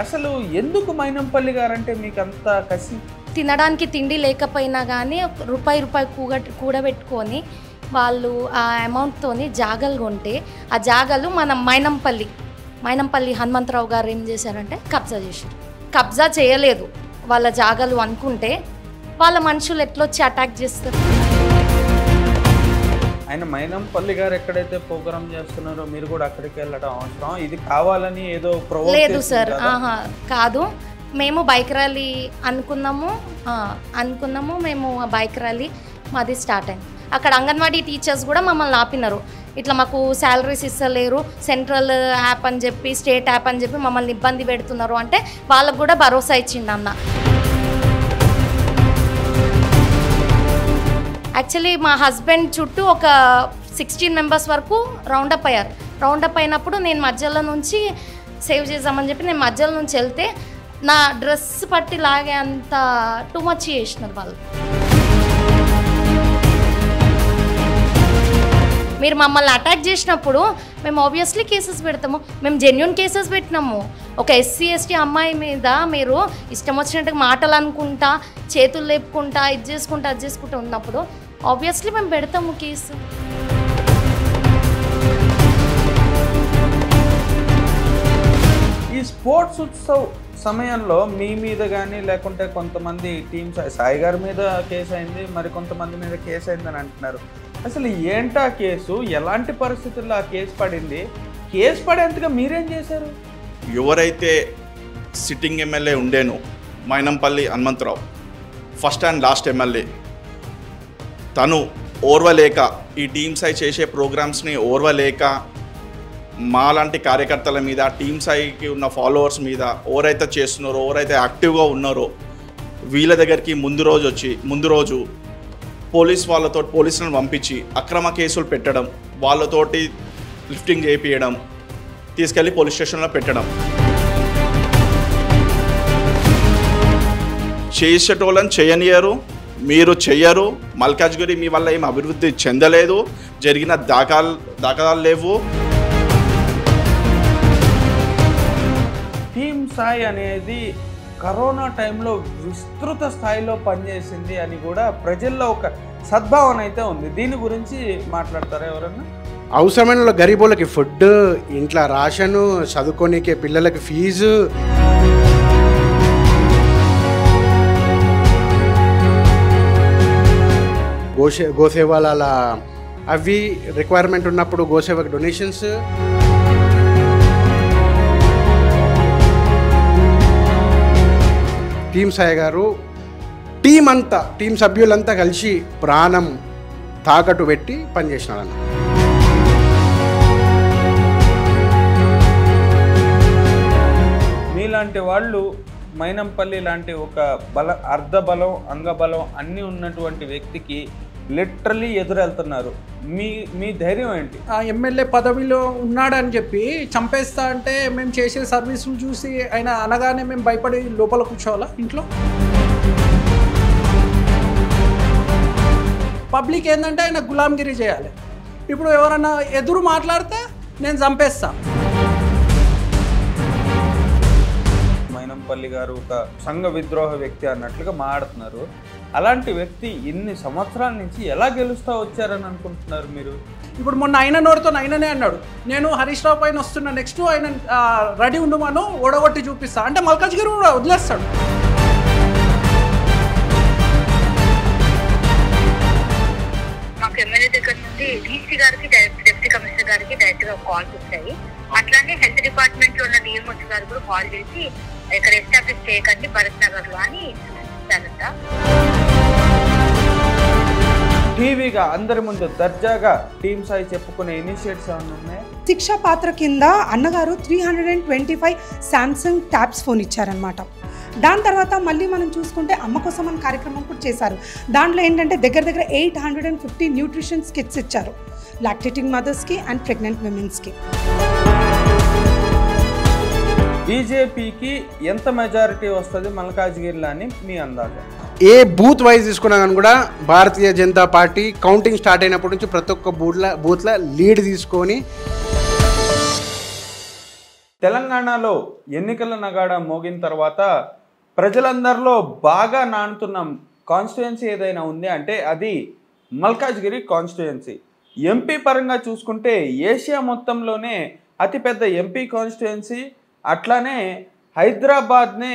అసలు ఎందుకు మైనంపల్లి గారంటే మీకు అంత కసి తినడానికి తిండి లేకపోయినా కానీ రూపాయి రూపాయి కూగ కూడబెట్టుకొని వాళ్ళు ఆ అమౌంట్తోని జాగలు కొంటే ఆ జాగలు మన మైనంపల్లి మైనంపల్లి హనుమంతరావు గారు ఏం చేశారంటే కబ్జా చేశారు కబ్జా చేయలేదు వాళ్ళ జాగలు అనుకుంటే వాళ్ళ మనుషులు ఎట్లొచ్చి అటాక్ చేస్తారు ఆయన మైనంపల్లి గారు ఎక్కడైతే ప్రోగ్రామ్ చేస్తున్నారో మీరు కూడా అక్కడికి వెళ్ళడం అవసరం ఇది కావాలని ఏదో లేదు సార్ కాదు మేము బైక్ ర్యాలీ అనుకున్నాము అనుకున్నాము మేము ఆ బైక్ ర్యాలీ మాది స్టార్ట్ అయింది అక్కడ అంగన్వాడీ టీచర్స్ కూడా మమ్మల్ని ఆపినారు ఇట్లా మాకు శాలరీస్ ఇస్తలేరు సెంట్రల్ యాప్ అని చెప్పి స్టేట్ యాప్ అని చెప్పి మమ్మల్ని ఇబ్బంది పెడుతున్నారు అంటే వాళ్ళకు కూడా భరోసా ఇచ్చిండు అన్న యాక్చువల్లీ మా హస్బెండ్ చుట్టూ ఒక సిక్స్టీన్ మెంబర్స్ వరకు రౌండప్ అయ్యారు రౌండప్ అయినప్పుడు నేను మధ్యలో నుంచి సేవ్ చేద్దామని చెప్పి నేను మధ్యలో నుంచి వెళ్తే నా డ్రెస్ పట్టి లాగే అంత టూ మచ్ చేసినారు వాళ్ళు మీరు మమ్మల్ని అటాక్ చేసినప్పుడు మేము ఆబ్వియస్లీ కేసెస్ పెడతాము మేము జెన్యున్ కేసెస్ పెట్టినాము ఒక ఎస్సీ ఎస్టీ అమ్మాయి మీద మీరు ఇష్టం వచ్చినట్టుగా మాటలు అనుకుంటా చేతులు లేపుకుంటా ఇది చేసుకుంటా అది చేసుకుంటా ఉన్నప్పుడు ఆబ్వియస్లీ మేము పెడతాము కేసు ఈ స్పోర్ట్స్ ఉత్సవ్ సమయంలో మీ మీద కానీ లేకుంటే కొంతమంది టీమ్స్ సాయి గారి మీద కేసు అయింది మరి కొంతమంది మీద కేసు అయిందని అంటున్నారు అసలు ఏంటా కేసు ఎలాంటి పరిస్థితుల్లో ఆ కేసు పడింది కేసు పడేంతగా మీరేం చేశారు ఎవరైతే సిట్టింగ్ ఎమ్మెల్యే ఉండేను Mynampally Hanumantharao first and last MLA తను ఓర్వలేక ఈ టీమ్ సై చేసే ప్రోగ్రామ్స్ని ఓర్వలేక మాలాంటి కార్యకర్తల మీద టీమ్ సైకి ఉన్న ఫాలోవర్స్ మీద ఎవరైతే చేస్తున్నారో ఎవరైతే యాక్టివ్గా ఉన్నారో వీళ్ళ దగ్గరికి ముందు రోజు వచ్చి ముందు రోజు పోలీస్ వాళ్ళతో పోలీసులను పంపించి అక్రమ కేసులు పెట్టడం వాళ్ళతోటి లిఫ్టింగ్ చేయించడం తీసుకెళ్ళి పోలీస్ స్టేషన్లో పెట్టడం చేసేటోళ్ళని చేయనియరు మీరు చెయ్యరు మల్కాజ్గిరి మీ వల్ల ఏం అభివృద్ధి చెందలేదు జరిగిన దాఖలు దాఖలాలు లేవు టీమ్ సాయి అనేది కరోనా టైంలో విస్తృత స్థాయిలో పనిచేసింది అని కూడా ప్రజల్లో ఒక సద్భావన అయితే ఉంది దీని గురించి మాట్లాడతారా ఎవరన్నా అవసరమైన గరీబులకి ఫుడ్ ఇంట్లో రాషను చదువుకోనికే పిల్లలకి ఫీజు గోసే గోసేవాల అవి రిక్వైర్మెంట్ ఉన్నప్పుడు గోసేవకి డొనేషన్స్ టీమ్ సాయి గారు టీం అంతా టీం సభ్యులంతా కలిసి ప్రాణం తాకట్టు పెట్టి పనిచేసినాడు మీలాంటి వాళ్ళు మైనంపల్లి లాంటి ఒక బల అర్ధ బలం అంగబలం అన్నీ ఉన్నటువంటి వ్యక్తికి లిటరలీ ఎదురెళ్తున్నారు మీ మీ ధైర్యం ఏంటి ఆ ఎమ్మెల్యే పదవిలో ఉన్నాడని చెప్పి చంపేస్తా అంటే మేము చేసే సర్వీసులు చూసి ఆయన అనగానే మేము భయపడి లోపల కూర్చోవాలా ఇంట్లో పబ్లిక్ ఏంటంటే ఆయన గులాంగిరి చేయాలి ఇప్పుడు ఎవరన్నా ఎదురు మాట్లాడితే నేను చంపేస్తా మైనంపల్లి గారు ఒక సంఘ విద్రోహ వ్యక్తి అన్నట్లుగా మాట్లాడుతున్నారు అలాంటి వ్యక్తి ఇన్ని సంవత్సరాల నుంచి ఎలా గెలుస్తూ వచ్చారని అనుకుంటున్నారు మీరు ఇప్పుడు మొన్న ఆయన నోరుతో ఆయననే అన్నాడు నేను హరీష్ రావు పైన వస్తున్న నెక్స్ట్ ఆయన రెడీ ఉండమాను ఓడగొట్టి చూపిస్తా అంటే మల్కాజ్ గారు కూడా వదిలేస్తాడు మాకు ఎమ్మెల్యే దగ్గర నుండి డీసీ గారికి డిప్యూటీ కమిషనర్ గారికి డైరెక్ట్ గా కాల్స్ వచ్చాయి అట్లానే హెల్త్ డిపార్ట్మెంట్ లో ఉన్న డిఎంఓ గారు కూడా కాల్ చేసి ఇక్కడ ఎస్టాబ్లిష్ చేయకండి భరత్ నగర్ లో అని టీవీగా అందరి ముందు దర్జాగా టీమ్ సాయి చెప్పుకునే ఇనిషియేట్స్ ఉన్నాయి శిక్ష పాత్ర కింద అన్నగారు three hundred and twenty five Samsung tabs phone ఇచ్చారనమాట దాని తర్వాత మళ్ళీ మనం చూసుకుంటే అమ్మ కోసం అని కార్యక్రమం కూడా చేశారు దాంట్లో ఏంటంటే దగ్గర దగ్గర eight hundred and fifty nutrition kits ఇచ్చారు లాక్టేటింగ్ మదర్స్కి అండ్ ప్రెగ్నెంట్ విమెన్స్కి బీజేపీకి ఎంత మెజారిటీ వస్తుంది మల్కాజ్గిరిలో అని మీ అందాజు ఏ బూత్ వైజ్ తీసుకున్నా కానీ కూడా Bharatiya Janata party counting start అయినప్పటి నుంచి ప్రతి ఒక్క బూట్ల బూత్ల లీడ్ తీసుకొని తెలంగాణలో ఎన్నికల నగాడ మోగిన తర్వాత ప్రజలందరిలో బాగా నానుతున్న కాన్స్టిట్యుయెన్సీ ఏదైనా ఉంది అంటే అది మల్కాజ్గిరి కాన్స్టిట్యుయెన్సీ ఎంపీ పరంగా చూసుకుంటే ఏషియా మొత్తంలోనే అతిపెద్ద ఎంపీ కాన్స్టిట్యుయెన్సీ అట్లానే హైదరాబాద్ని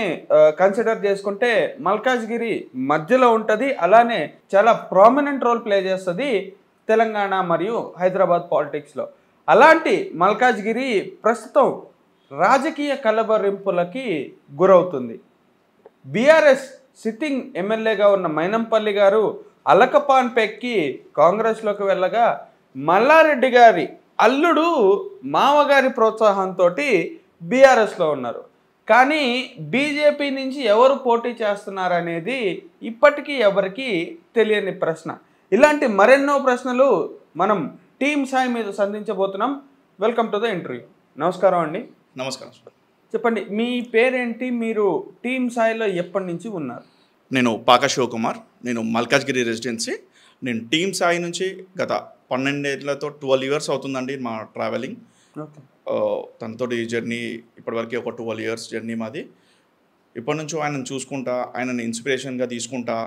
కన్సిడర్ చేసుకుంటే మల్కాజ్గిరి మధ్యలో ఉంటుంది అలానే చాలా ప్రామినెంట్ రోల్ ప్లే చేస్తుంది తెలంగాణ మరియు హైదరాబాద్ పాలిటిక్స్లో అలాంటి మల్కాజ్గిరి ప్రస్తుతం రాజకీయ కలబరింపులకి గురవుతుంది బీఆర్ఎస్ సిట్టింగ్ ఎమ్మెల్యేగా ఉన్న మైనంపల్లి గారు అలకపాన్ పెక్కి కాంగ్రెస్లోకి వెళ్ళగా మల్లారెడ్డి గారి అల్లుడు మామగారి ప్రోత్సాహంతో బీఆర్ఎస్లో ఉన్నారు కానీ బీజేపీ నుంచి ఎవరు పోటీ చేస్తున్నారనేది ఇప్పటికీ ఎవరికి తెలియని ప్రశ్న ఇలాంటి మరెన్నో ప్రశ్నలు మనం టీమ్ సాయి మీద సంధించబోతున్నాం వెల్కమ్ టు ద ఇంటర్వ్యూ నమస్కారం అండి నమస్కారం చెప్పండి మీ పేరేంటి మీరు టీమ్ సాయిలో ఎప్పటి నుంచి ఉన్నారు నేను పాక శివకుమార్ నేను మల్కాజ్గిరి రెసిడెన్సీ నేను టీమ్ సాయి నుంచి గత పన్నెండేళ్లతో ట్వెల్వ్ ఇయర్స్ అవుతుందండి మా ట్రావెలింగ్ ఓకే తనతోటి ఈ జర్నీ ఇప్పటివరకు ఒక ట్వెల్వ్ ఇయర్స్ జర్నీ మాది ఇప్పటి నుంచో ఆయనను చూసుకుంటా ఆయనని ఇన్స్పిరేషన్గా తీసుకుంటా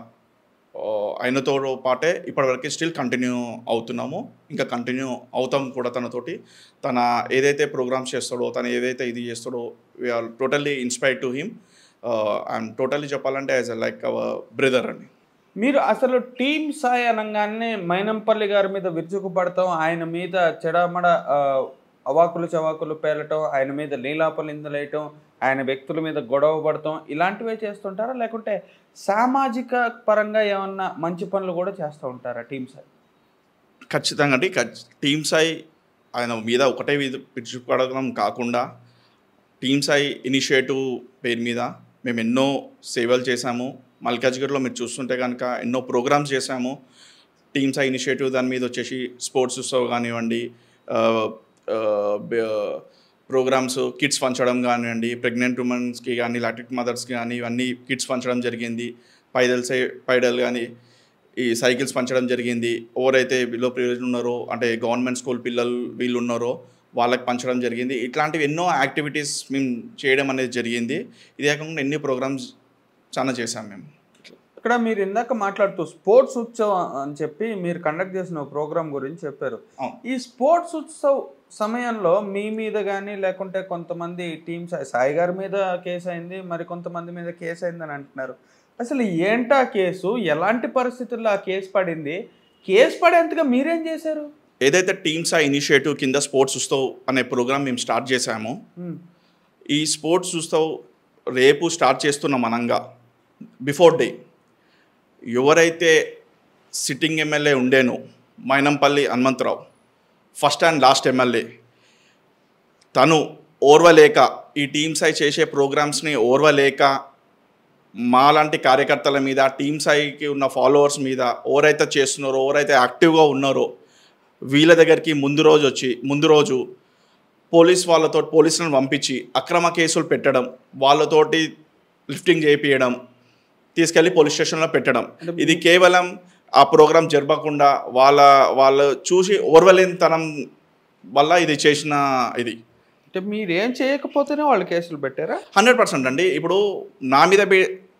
ఆయనతో పాటే ఇప్పటివరకు స్టిల్ కంటిన్యూ అవుతున్నాము ఇంకా కంటిన్యూ అవుతాం కూడా తనతోటి తన ఏదైతే ప్రోగ్రామ్స్ చేస్తాడో తను ఏదైతే ఇది చేస్తాడో we are totally inspire to him and totally చెప్పాలంటే as a like our brother అని మీరు అసలు టీమ్ సాయ్ అనగానే మైనంపల్లి గారి మీద విరుచుకుపడతాం ఆయన మీద చెడమడ అవాకులు చవాకులు పేలటం ఆయన మీద నిందలేయటం ఆయన వ్యక్తుల మీద గొడవ పడటం ఇలాంటివే చేస్తుంటారా లేకుంటే సామాజిక పరంగా ఏమన్నా మంచి పనులు కూడా చేస్తూ ఉంటారా టీమ్ సాయి ఖచ్చితంగా అండి టీమ్ సాయి ఆయన మీద ఒకటే పిలుచుపడడం కాకుండా టీమ్ సాయి ఇనిషియేటివ్ పేరు మీద మేము ఎన్నో సేవలు చేశాము మల్కాజ్గిరిలో మీరు చూస్తుంటే కనుక ఎన్నో ప్రోగ్రామ్స్ చేశాము టీమ్స్ సాయి ఇనిషియేటివ్ దాని మీద వచ్చేసి స్పోర్ట్స్ ఉత్సవ్ కానివ్వండి ప్రోగ్రామ్స్ కిట్స్ పంచడం కానివ్వండి ప్రెగ్నెంట్ ఉమెన్స్కి కానీ లాటిక్ మదర్స్కి కానీ ఇవన్నీ కిట్స్ పంచడం జరిగింది పైదల్ సై పైడల్ కానీ ఈ సైకిల్స్ పంచడం జరిగింది ఎవరైతే బిలో ప్రివిలేజ్ ఉన్నారో అంటే గవర్నమెంట్ స్కూల్ పిల్లలు వీళ్ళు ఉన్నారో వాళ్ళకి పంచడం జరిగింది ఇట్లాంటివి ఎన్నో యాక్టివిటీస్ మేము చేయడం అనేది జరిగింది ఇదే కాకుండా ఎన్ని ప్రోగ్రామ్స్ చాలా చేసాం మేము ఇక్కడ మీరు ఇందాక మాట్లాడుతూ స్పోర్ట్స్ ఉత్సవం అని చెప్పి మీరు కండక్ట్ చేసిన ప్రోగ్రామ్ గురించి చెప్పారు ఈ స్పోర్ట్స్ ఉత్సవ్ సమయంలో మీ మీద కానీ లేకుంటే కొంతమంది టీమ్ సాయి గారి మీద కేసు అయింది మరి కొంతమంది మీద కేసు అయిందని అంటున్నారు అసలు ఏంటా కేసు ఎలాంటి పరిస్థితుల్లో ఆ కేసు పడింది కేసు పడేంతగా మీరేం చేశారు ఏదైతే టీమ్స్ ఆ ఇనిషియేటివ్ కింద స్పోర్ట్స్ ఉత్సవ్ అనే ప్రోగ్రామ్ మేము స్టార్ట్ చేశాము ఈ స్పోర్ట్స్ ఉత్సవ్ రేపు స్టార్ట్ చేస్తున్నాం అనంగా బిఫోర్ డే ఎవరైతే సిట్టింగ్ ఎమ్మెల్యే ఉండేను Mynampally Hanumantharao first and last MLA తను ఓర్వలేక ఈ టీమ్ సై చేసే ప్రోగ్రామ్స్ని ఓర్వలేక మా లాంటి కార్యకర్తల మీద టీమ్ సైకి ఉన్న ఫాలోవర్స్ మీద ఎవరైతే చేస్తున్నారో ఎవరైతే యాక్టివ్గా ఉన్నారో వీళ్ళ దగ్గరికి ముందు రోజు వచ్చి ముందు రోజు పోలీస్ వాళ్ళతో పోలీసులను పంపించి అక్రమ కేసులు పెట్టడం వాళ్ళతోటి లిఫ్టింగ్ చేయించడం తీసుకెళ్ళి పోలీస్ స్టేషన్లో పెట్టడం ఇది కేవలం ఆ ప్రోగ్రాం జరపకుండా వాళ్ళ వాళ్ళు చూసి ఓర్వలేనితనం వల్ల ఇది చేసిన ఇది అంటే మీరు ఏం చేయకపోతేనే వాళ్ళు కేసులు పెట్టారా హండ్రెడ్ పర్సెంట్ అండి ఇప్పుడు నా మీద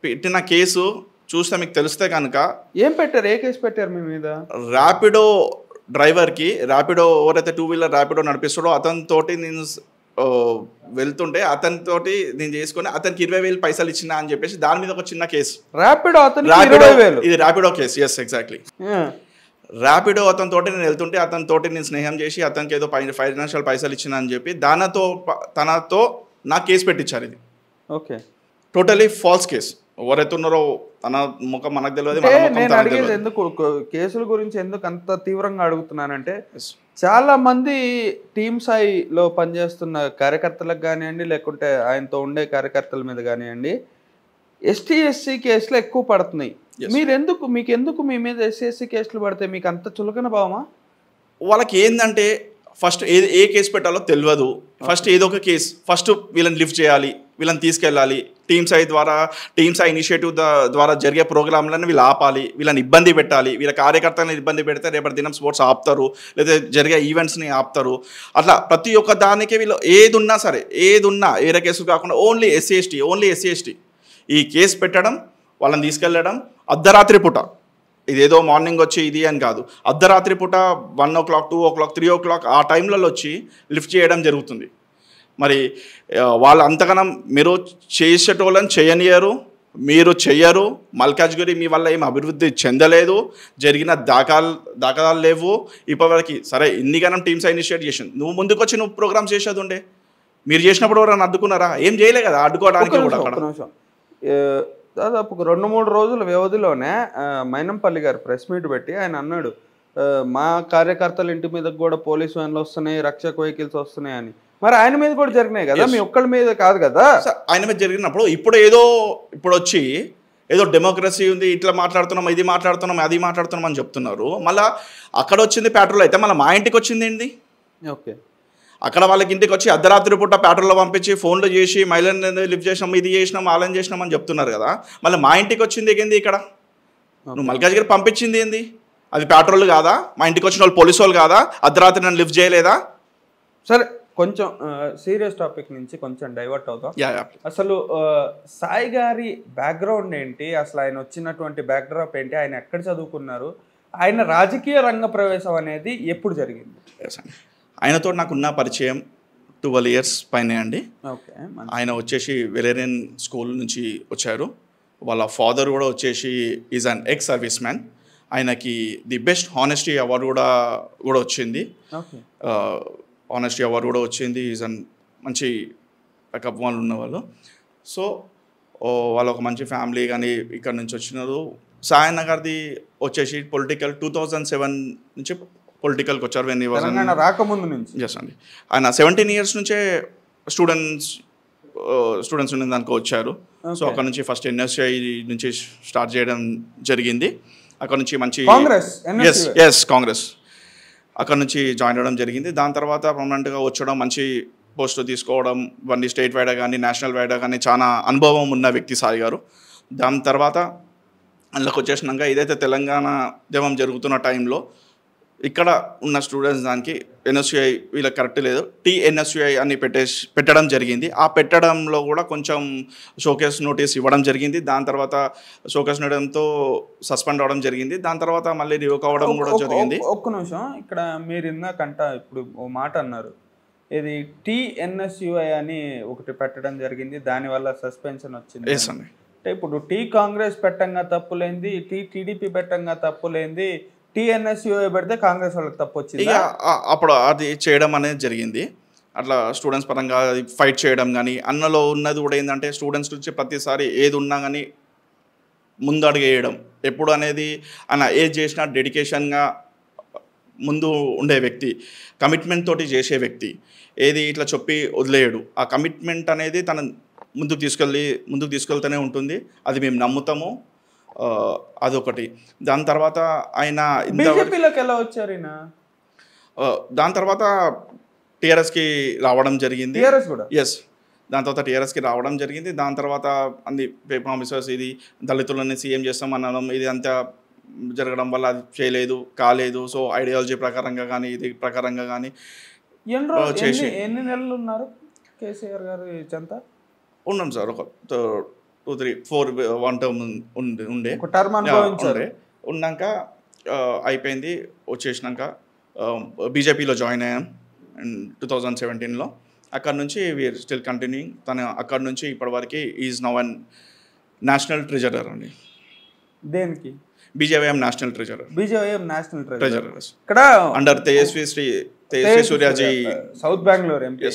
పెట్టిన కేసు చూస్తే మీకు తెలిస్తే కనుక ఏం పెట్టారు ఏ కేసు పెట్టారు మీ మీద ర్యాపిడో డ్రైవర్కి ర్యాపిడో ఎవరైతే టూ వీలర్ ర్యాపిడో నడిపిస్తాడో అతనితోటి నేను వెళ్తుంటే అతనితోటి నేను చేసుకుని అతనికి ఇరవై వేలు పైసలు ఇచ్చిన అని చెప్పేసి దాని మీద ఒక చిన్న కేసు ర్యాపిడో ఇది Rapido case yes exactly Rapido అతని తోటి నేను వెళ్తుంటే అతని తోటి నేను స్నేహం చేసి అతనికి ఏదో ఫైనాన్షియల్ పైసలు ఇచ్చిన అని చెప్పి దానితో తనతో నా కేసు పెట్టించారు ఇది ఓకే టోటలీ ఫాల్స్ కేసు ఎవరైతున్నారో అన్న ముఖం మనకు తెలియదు నేను అడిగేది ఎందుకు కేసుల గురించి ఎందుకు అంత తీవ్రంగా అడుగుతున్నానంటే చాలా మంది టీమ్ స్థాయిలో పనిచేస్తున్న కార్యకర్తలకు కానివ్వండి లేకుంటే ఆయనతో ఉండే కార్యకర్తల మీద కానివ్వండి ఎస్టీ ఎస్సీ కేసులు ఎక్కువ పడుతున్నాయి మీరెందుకు మీకు ఎందుకు మీ మీద ఎస్సీ ఎస్సీ కేసులు పడితే మీకు అంత చులకన భావమా వాళ్ళకి ఏంటంటే ఫస్ట్ ఏ ఏ కేసు పెట్టాలో తెలియదు ఫస్ట్ ఏదో ఒక కేసు ఫస్ట్ వీళ్ళని లిఫ్ట్ చేయాలి వీళ్ళని తీసుకెళ్ళాలి టీమ్స్ ఐ ద్వారా టీమ్స్ ఐ ఇనిషియేటివ్ ద్వారా జరిగే ప్రోగ్రాంలను వీళ్ళు ఆపాలి వీళ్ళని ఇబ్బంది పెట్టాలి వీళ్ళ కార్యకర్తలను ఇబ్బంది పెడితే రేపటి దినం స్పోర్ట్స్ ఆపుతారు లేదా జరిగే ఈవెంట్స్ని ఆపుతారు అట్లా ప్రతి ఒక్క దానికి వీళ్ళు ఏది ఉన్నా సరే ఏది ఉన్నా వేరే కేసులు కాకుండా only SC ST only SC ST ఈ కేసు పెట్టడం వాళ్ళని తీసుకెళ్ళడం అర్ధరాత్రి పూట ఇదేదో మార్నింగ్ వచ్చి ఇది అని కాదు అర్ధరాత్రి పూట one o'clock two o'clock three o'clock ఆ టైంలలో వచ్చి లిఫ్ట్ చేయడం జరుగుతుంది మరి వాళ్ళు అంతగానం మీరు చేసేటోళ్ళని చేయనియరు మీరు చెయ్యరు మల్కాజ్గిరి మీ వల్ల ఏం అభివృద్ధి చెందలేదు జరిగిన దాఖలు దాఖలాలు లేవు ఇప్పటివరకు సరే ఇన్నిగానం టీమ్స్ ఇనిషియేట్ చేసింది నువ్వు ముందుకు వచ్చి నువ్వు ప్రోగ్రామ్స్ చేసేది ఉండే మీరు చేసినప్పుడు ఎవరైనా అడ్డుకున్నారా ఏం చేయలే కదా అడ్డుకోవడానికి దాదాపు రెండు మూడు రోజుల వ్యవధిలోనే మైనంపల్లి గారు ప్రెస్ మీట్ పెట్టి ఆయన అన్నాడు మా కార్యకర్తల ఇంటి మీదకు కూడా పోలీసు వ్యాన్లు వస్తున్నాయి రక్షక వెహికల్స్ వస్తున్నాయి అని మరి ఆయన మీద కూడా జరిగినాయి కదా మీ ఒక్కడి మీద కాదు కదా ఆయన మీద జరిగినప్పుడు ఇప్పుడు ఏదో ఇప్పుడు వచ్చి ఏదో డెమోక్రసీ ఉంది ఇట్లా మాట్లాడుతున్నాం ఇది మాట్లాడుతున్నాం అది మాట్లాడుతున్నాం అని చెప్తున్నారు మళ్ళీ అక్కడ వచ్చింది పెట్రోల్ అయితే మళ్ళీ మా ఇంటికి వచ్చింది ఏంటి ఓకే అక్కడ వాళ్ళకి ఇంటికి వచ్చి అర్ధరాత్రి పూట పెట్రోల్లో పంపించి ఫోన్లు చేసి మహిళని లిఫ్ట్ చేసినాం ఇది చేసినాం ఆలయం చేసినాం అని చెప్తున్నారు కదా మళ్ళీ మా ఇంటికి వచ్చింది ఏంది ఇక్కడ నువ్వు మల్కాజ్ గారు పంపించింది ఏంది అది పెట్రోల్ కాదా మా ఇంటికి వచ్చిన వాళ్ళు పోలీసు వాళ్ళు కాదా అర్ధరాత్రి నన్ను లిఫ్ట్ చేయలేదా సరే కొంచెం సీరియస్ టాపిక్ నుంచి కొంచెం డైవర్ట్ అవుతాం అసలు సాయి గారి బ్యాక్గ్రౌండ్ ఏంటి అసలు ఆయన వచ్చినటువంటి బ్యాక్డ్రాప్ ఏంటి ఆయన ఎక్కడ చదువుకున్నారు ఆయన రాజకీయ రంగ ప్రవేశం అనేది ఎప్పుడు జరిగింది ఆయనతో నాకు ఉన్న పరిచయం ట్వెల్వ్ ఇయర్స్ పైన అండి ఓకే ఆయన వచ్చేసి వెలేరియన్ స్కూల్ నుంచి వచ్చారు వాళ్ళ ఫాదర్ కూడా వచ్చేసి is an ex service man ఆయనకి ది బెస్ట్ హానెస్టీ అవార్డు కూడా కూడా వచ్చింది ఆనెస్టీ అవార్డు కూడా వచ్చింది ఈజ్ అన్ మంచి అప్ వాళ్ళు ఉన్నవాళ్ళు సో వాళ్ళు ఒక మంచి ఫ్యామిలీ కానీ ఇక్కడ నుంచి వచ్చినారు సాయన్ నగర్ది వచ్చేసి పొలిటికల్ టూ థౌజండ్ సెవెన్ నుంచి పొలిటికల్కి వచ్చారు వెన్ తెలంగాణ రాకముందు నుంచి ఎస్ అండి ఆయన సెవెంటీన్ ఇయర్స్ నుంచే స్టూడెంట్స్ స్టూడెంట్స్ ఉండే దానికి వచ్చారు సో అక్కడ నుంచి ఫస్ట్ ఎన్ఎస్ఐ నుంచి స్టార్ట్ చేయడం జరిగింది అక్కడ నుంచి మంచి ఎస్ ఎస్ కాంగ్రెస్ అక్కడ నుంచి జాయిన్ అవ్వడం జరిగింది దాని తర్వాత పర్మనెంట్గా వచ్చడం మంచి పోస్టులు తీసుకోవడం ఇవన్నీ స్టేట్ వైడా కానీ నేషనల్ వైడా కానీ చాలా అనుభవం ఉన్న వ్యక్తి సాయి గారు దాని తర్వాత అందులోకి వచ్చేసినాక ఏదైతే తెలంగాణ దేవం జరుగుతున్న టైంలో ఇక్కడ ఉన్న స్టూడెంట్స్ దానికి ఎన్ఎస్యుఐ వీళ్ళకి కరెక్ట్ లేదు టీఎన్ఎస్యుఐ అని పెట్టేసి పెట్టడం జరిగింది ఆ పెట్టడంలో కూడా కొంచెం షోకేస్ నోటీస్ ఇవ్వడం జరిగింది దాని తర్వాత షోకేస్ నోటంతో సస్పెండ్ అవ్వడం జరిగింది దాని తర్వాత మళ్ళీ రివోక్ అవ్వడం కూడా జరిగింది ఒక్క నిమిషం ఇక్కడ మీరు ఇందాకంట ఇప్పుడు ఓ మాట అన్నారు ఇది టీఎన్ఎస్యుఐ అని ఒకటి పెట్టడం జరిగింది దానివల్ల సస్పెన్షన్ వచ్చింది అంటే ఇప్పుడు టీ కాంగ్రెస్ పెట్టంగా తప్పులేంది టీ టీడీపీ పెట్టంగా తప్పులేంది టీఎన్ఎస్యూఏ పెడితే కాంగ్రెస్ వాళ్ళకి తప్పు వచ్చింది అప్పుడు అది చేయడం అనేది జరిగింది అట్లా స్టూడెంట్స్ పరంగా ఫైట్ చేయడం కానీ అన్నలో ఉన్నది కూడా ఏంటంటే స్టూడెంట్స్ నుంచి ప్రతిసారి ఏది ఉన్నా కానీ వేయడం ఎప్పుడు అనేది ఆయన ఏది చేసినా డెడికేషన్గా ముందు ఉండే వ్యక్తి కమిట్మెంట్ తోటి చేసే వ్యక్తి ఏది ఇట్లా చెప్పి వదిలేయడు ఆ కమిట్మెంట్ అనేది తన ముందుకు తీసుకెళ్ళి ముందుకు తీసుకెళ్తూనే ఉంటుంది అది మేము నమ్ముతాము అదొకటి దాని తర్వాత ఆయన బీజేపీలోకి ఎలా వచ్చారు దాని తర్వాత టిఆర్ఎస్కి రావడం జరిగింది కూడా ఎస్ దాని తర్వాత టీఆర్ఎస్కి రావడం జరిగింది దాని తర్వాత అన్ని పేపర్ ఆఫీసర్స్ ఇది దళితులని సీఎం చేస్తాం అనడం ఇది అంతా జరగడం వల్ల అది చేయలేదు కాలేదు సో ఐడియాలజీ ప్రకారంగా కానీ ఇది ప్రకారంగా కానీ ఎన్ని నెలలు ఉన్నారు కేసీఆర్ గారు చెంత ఉన్నాం సార్ ఒక two three four one term ఉండే సరే ఉన్నాక అయిపోయింది వచ్చేసినాక బీజేపీలో జాయిన్ అయ్యాం అండ్ టూ థౌజండ్ సెవెంటీన్లో అక్కడ నుంచి వీఆర్ స్టిల్ కంటిన్యూయింగ్ తను అక్కడ నుంచి ఇప్పటివరకు is now an national treasurer అండి దేనికి BJYM national treasurer BJYM national treasurer ఇక్కడ అండర్ తేజస్వి శ్రీ తేజస్వి సూర్యాజీ సౌత్ బెంగళూరు ఎంపీ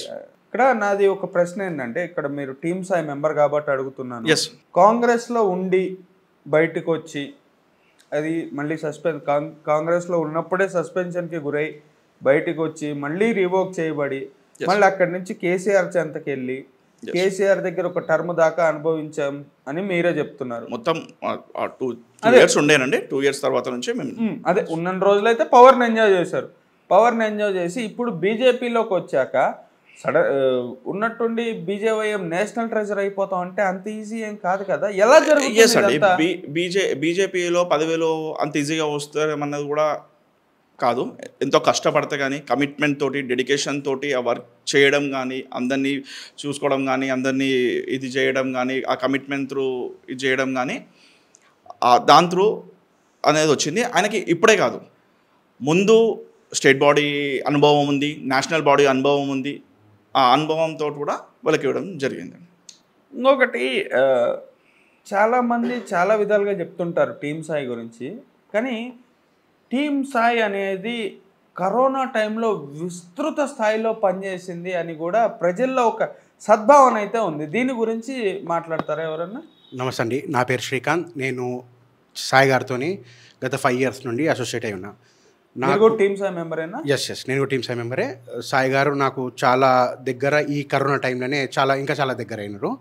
ఇక్కడ నాది ఒక ప్రశ్న ఏంటంటే ఇక్కడ మీరు టీమ్ సాయి మెంబర్ కాబట్టి అడుగుతున్నాను కాంగ్రెస్లో ఉండి బయటకు వచ్చి అది మళ్ళీ కాంగ్రెస్ కాంగ్రెస్లో ఉన్నప్పుడే సస్పెన్షన్కి గురై బయటకు వచ్చి మళ్ళీ రివోక్ చేయబడి మళ్ళీ అక్కడి నుంచి కేసీఆర్ చెంతకి వెళ్ళి కేసీఆర్ దగ్గర ఒక టర్మ్ దాకా అనుభవించాం అని మీరే చెప్తున్నారు మొత్తం టూ ఇయర్స్ ఉండేనండి టూ ఇయర్స్ తర్వాత నుంచి మేము అదే ఉన్న రోజులైతే పవర్ని ఎంజాయ్ చేశారు పవర్ని ఎంజాయ్ చేసి ఇప్పుడు బీజేపీలోకి వచ్చాక సడన్ ఉన్నట్టుండి బీజేవైఎం నేషనల్ ట్రెజర్ అయిపోతాం అంటే అంత ఈజీ ఏం కాదు కదా ఎలా జరుగుతుంది బీజే బీజేపీలో పదవిలో అంత ఈజీగా వస్తారేమన్నది కూడా కాదు ఎంతో కష్టపడితే కానీ కమిట్మెంట్ తోటి డెడికేషన్ తోటి ఆ వర్క్ చేయడం కానీ అందరినీ చూసుకోవడం కానీ అందరినీ ఇది చేయడం కానీ ఆ కమిట్మెంట్ త్రూ ఇది చేయడం కానీ దాని త్రూ అనేది వచ్చింది ఆయనకి ఇప్పుడే కాదు ముందు స్టేట్ బాడీ అనుభవం ఉంది నేషనల్ బాడీ అనుభవం ఉంది ఆ అనుభవంతో కూడా వాళ్ళకి ఇవ్వడం జరిగింది ఇంకొకటి చాలామంది చాలా విధాలుగా చెప్తుంటారు టీమ్ సాయి గురించి కానీ టీమ్ సాయి అనేది కరోనా టైంలో విస్తృత స్థాయిలో పనిచేసింది అని కూడా ప్రజల్లో ఒక సద్భావన అయితే ఉంది దీని గురించి మాట్లాడతారా ఎవరన్నా నమస్తే అండి నా పేరు శ్రీకాంత్ నేను సాయి గారితో గత ఫైవ్ ఇయర్స్ నుండి అసోసియేట్ అయి ఉన్నా నాకు టీమ్ సాయి మెంబరేనా ఎస్ ఎస్ నేను టీమ్ సాయి మెంబరే సాయి గారు నాకు చాలా దగ్గర ఈ కరోనా టైంలోనే చాలా ఇంకా చాలా దగ్గర అయినారు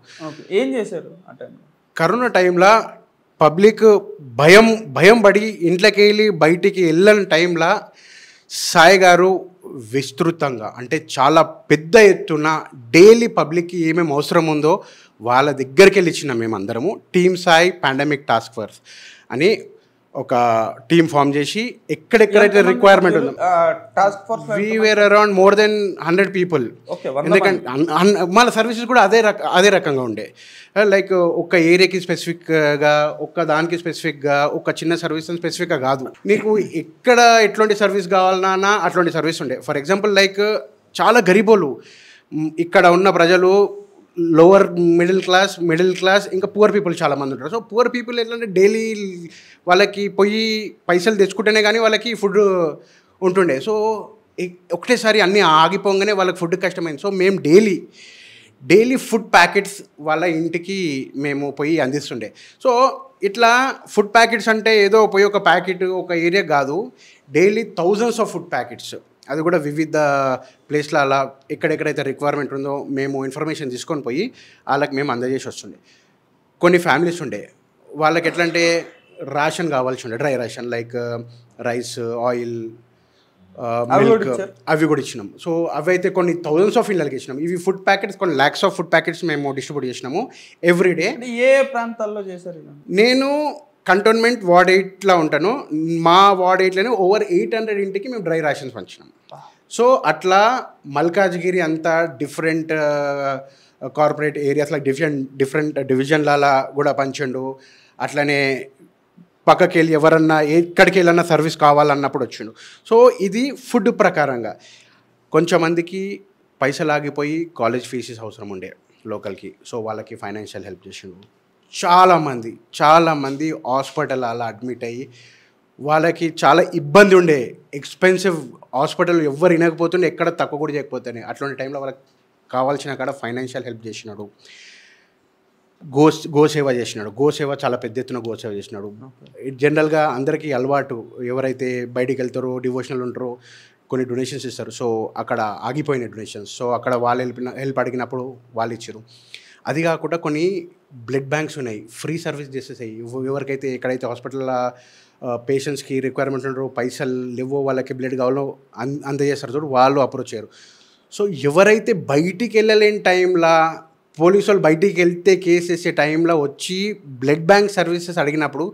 ఏం చేశారు కరోనా టైంలో పబ్లిక్ భయం భయం పడి ఇంట్లోకి వెళ్ళి బయటికి వెళ్ళని టైంలో సాయి గారు విస్తృతంగా అంటే చాలా పెద్ద ఎత్తున డైలీ పబ్లిక్కి ఏమేమి అవసరం ఉందో వాళ్ళ దగ్గరికి వెళ్ళి మేము మేమందరము team Sai pandemic task force అని ఒక టీమ్ ఫామ్ చేసి ఎక్కడెక్కడైతే రిక్వైర్మెంట్ ఉందో task force we were around more than hundred people ఎందుకంటే మన సర్వీసెస్ కూడా అదే రక అదే రకంగా ఉండే లైక్ ఒక ఏరియాకి స్పెసిఫిక్గా ఒక్క దానికి స్పెసిఫిక్గా ఒక చిన్న సర్వీస్ స్పెసిఫిక్గా కాదు నీకు ఎక్కడ ఎటువంటి సర్వీస్ కావాలన్నా అటువంటి సర్వీస్ ఉండే ఫర్ ఎగ్జాంపుల్ లైక్ చాలా గరీబోలు ఇక్కడ ఉన్న ప్రజలు lower middle class middle class ఇంకా పువర్ పీపుల్ చాలామంది ఉంటారు సో పువర్ పీపుల్ ఏంటంటే డైలీ వాళ్ళకి పోయి పైసలు తెచ్చుకుంటేనే కానీ వాళ్ళకి ఫుడ్ ఉంటుండే సో ఒకటేసారి అన్నీ ఆగిపోగానే వాళ్ళకి ఫుడ్ కష్టమైంది సో మేము డైలీ డైలీ ఫుడ్ ప్యాకెట్స్ వాళ్ళ ఇంటికి మేము పోయి అందిస్తుండే సో ఇట్లా ఫుడ్ ప్యాకెట్స్ అంటే ఏదో పోయి ఒక ప్యాకెట్ ఒక ఏరియా కాదు daily thousands of food packets అది కూడా వివిధ ప్లేస్లో అలా ఎక్కడెక్కడైతే రిక్వైర్మెంట్ ఉందో మేము ఇన్ఫర్మేషన్ తీసుకొని పోయి వాళ్ళకి మేము అందజేసి వస్తుండే కొన్ని ఫ్యామిలీస్ ఉండే వాళ్ళకి ఎట్లా అంటే రేషన్ కావాల్సి ఉండే dry ration like rice oil milk అవి కూడా ఇచ్చినాం సో అవి అయితే కొన్ని థౌజండ్స్ ఆఫ్ ఇళ్ళకి ఇచ్చినాం ఇవి ఫుడ్ ప్యాకెట్స్ కొన్ని ల్యాక్స్ ఆఫ్ ఫుడ్ ప్యాకెట్స్ మేము డిస్ట్రిబ్యూట్ చేసినాము ఎవ్రీడే ఏ ప్రాంతాల్లో చేశారు నేను కంటోన్మెంట్ వార్డ్ ఎయిట్లో ఉంటాను మా వార్డ్ ఎయిట్లోనే ఓవర్ ఎయిట్ హండ్రెడ్ ఇంటికి మేము డ్రై రేషన్స్ పంచినాం సో అట్లా మల్కాజ్గిరి అంతా different corporate areas like different different డివిజన్లలా కూడా పంచండు అట్లనే పక్కకి వెళ్ళి ఎవరన్నా ఎక్కడికి వెళ్ళన్నా సర్వీస్ కావాలన్నప్పుడు వచ్చిండు సో ఇది ఫుడ్ ప్రకారంగా కొంచెమందికి పైసలు ఆగిపోయి కాలేజ్ ఫీజెస్ అవసరం ఉండే లోకల్కి సో వాళ్ళకి ఫైనాన్షియల్ హెల్ప్ చేసిండు చాలామంది చాలామంది హాస్పిటల్ అలా అడ్మిట్ అయ్యి వాళ్ళకి చాలా ఇబ్బంది ఉండే ఎక్స్పెన్సివ్ హాస్పిటల్ ఎవరు వినకపోతుండే ఎక్కడ తక్కువ కూడా చేయకపోతేనే అట్లాంటి టైంలో వాళ్ళకి కావాల్సిన కాడ ఫైనాన్షియల్ హెల్ప్ చేసినాడు గో గోసేవ చేసినాడు గోసేవ చాలా పెద్ద ఎత్తున గోసేవ చేసినాడు జనరల్గా అందరికీ అలవాటు ఎవరైతే బయటికి వెళ్తారో డివోషనల్ ఉంటారో కొన్ని డొనేషన్స్ ఇస్తారు సో అక్కడ ఆగిపోయిన డొనేషన్స్ సో అక్కడ వాళ్ళు హెల్ప్ హెల్ప్ అడిగినప్పుడు వాళ్ళు ఇచ్చారు అది కాకుండా కొన్ని బ్లడ్ బ్యాంక్స్ ఉన్నాయి ఫ్రీ సర్వీస్ చేసేసాయి ఎవరికైతే ఎక్కడైతే హాస్పిటల్ పేషెంట్స్కి రిక్వైర్మెంట్ ఉండరు పైసలు లేవో వాళ్ళకి బ్లడ్ కావాలో అందజేస్తారు చూడు వాళ్ళు అప్రోచ్ చేయరు సో ఎవరైతే బయటికి వెళ్ళలేని టైంలో పోలీసు వాళ్ళు బయటికి వెళ్తే కేసు వేసే టైంలో వచ్చి బ్లడ్ బ్యాంక్ సర్వీసెస్ అడిగినప్పుడు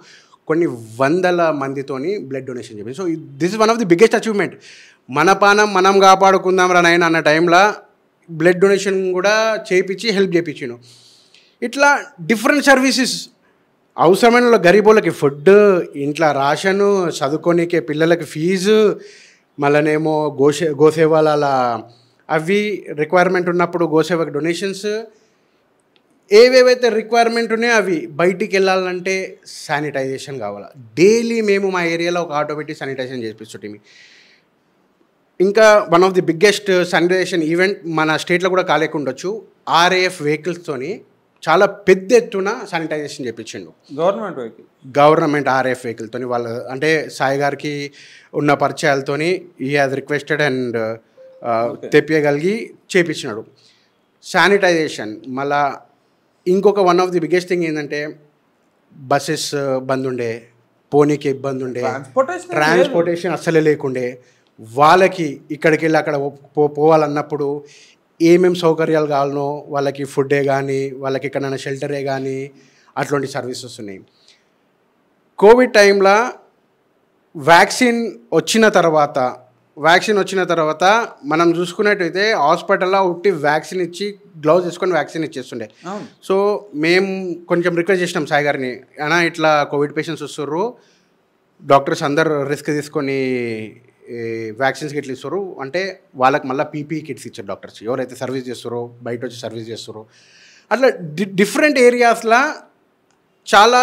కొన్ని వందల మందితోని బ్లడ్ డొనేషన్ చెప్పింది so this is one of the biggest achievement మన పానం మనం కాపాడుకుందాం రా నాయన అన్న టైంలో బ్లడ్ డొనేషన్ కూడా చేయించి హెల్ప్ చేయించాను ఇట్లా డిఫరెంట్ సర్వీసెస్ అవసరమైన గరీబులకి ఫుడ్ ఇంట్లో రాషను చదువుకోనికే పిల్లలకి ఫీజు మళ్ళనేమో గోసే గోసేవాల అవి రిక్వైర్మెంట్ ఉన్నప్పుడు గోసేవకి డొనేషన్స్ ఏవేవైతే రిక్వైర్మెంట్ ఉన్నాయో అవి బయటికి వెళ్ళాలంటే శానిటైజేషన్ కావాలి డైలీ మేము మా ఏరియాలో ఒక ఆటో పెట్టి శానిటైజేషన్ చేపిస్తుంటే ఇంకా one of the biggest sanitization event మన స్టేట్లో కూడా కాలేకుండొచ్చు ఆర్ఏఎఫ్ వెహికల్స్తోని చాలా పెద్ద ఎత్తున శానిటైజేషన్ చేయించిండు గవర్నమెంట్ వెహికల్ గవర్నమెంట్ ఆర్ఎఫ్ వెహికల్తో వాళ్ళ అంటే సాయి గారికి ఉన్న పరిచయాలతో ఈ యాజ్ రిక్వెస్టెడ్ అండ్ తెప్పియగలిగి చేపించినాడు శానిటైజేషన్ మళ్ళా ఇంకొక one of the biggest thing ఏంటంటే బస్సెస్ బంద్ ఉండే పోనీకి ఇబ్బంది ఉండే ట్రాన్స్పోర్టేషన్ అస్సలే లేకుండే వాళ్ళకి ఇక్కడికి వెళ్ళి అక్కడ పోవాలన్నప్పుడు ఏమేమి సౌకర్యాలు కావాలనో వాళ్ళకి ఫుడ్డే కానీ వాళ్ళకి ఎక్కడైనా షెల్టరే కానీ అటువంటి సర్వీసెస్ ఉన్నాయి కోవిడ్ టైంలో వ్యాక్సిన్ వచ్చిన తర్వాత వ్యాక్సిన్ వచ్చిన తర్వాత మనం చూసుకున్నట్టయితే హాస్పిటల్లో ఉట్టి వ్యాక్సిన్ ఇచ్చి గ్లౌజ్ వేసుకొని వ్యాక్సిన్ ఇచ్చేస్తుండే సో మేము కొంచెం రిక్వెస్ట్ చేసినాం సాయి గారిని అయినా ఇట్లా కోవిడ్ పేషెంట్స్ వస్తుర్రు డాక్టర్స్ అందరు రిస్క్ తీసుకొని వ్యాక్సిన్స్ కిట్లు ఇస్తారు అంటే వాళ్ళకి మళ్ళీ పీపీ కిట్స్ ఇచ్చారు డాక్టర్స్ ఎవరైతే సర్వీస్ చేస్తారో బయట వచ్చి సర్వీస్ చేస్తారో అట్లా డిఫరెంట్ ఏరియాస్లో చాలా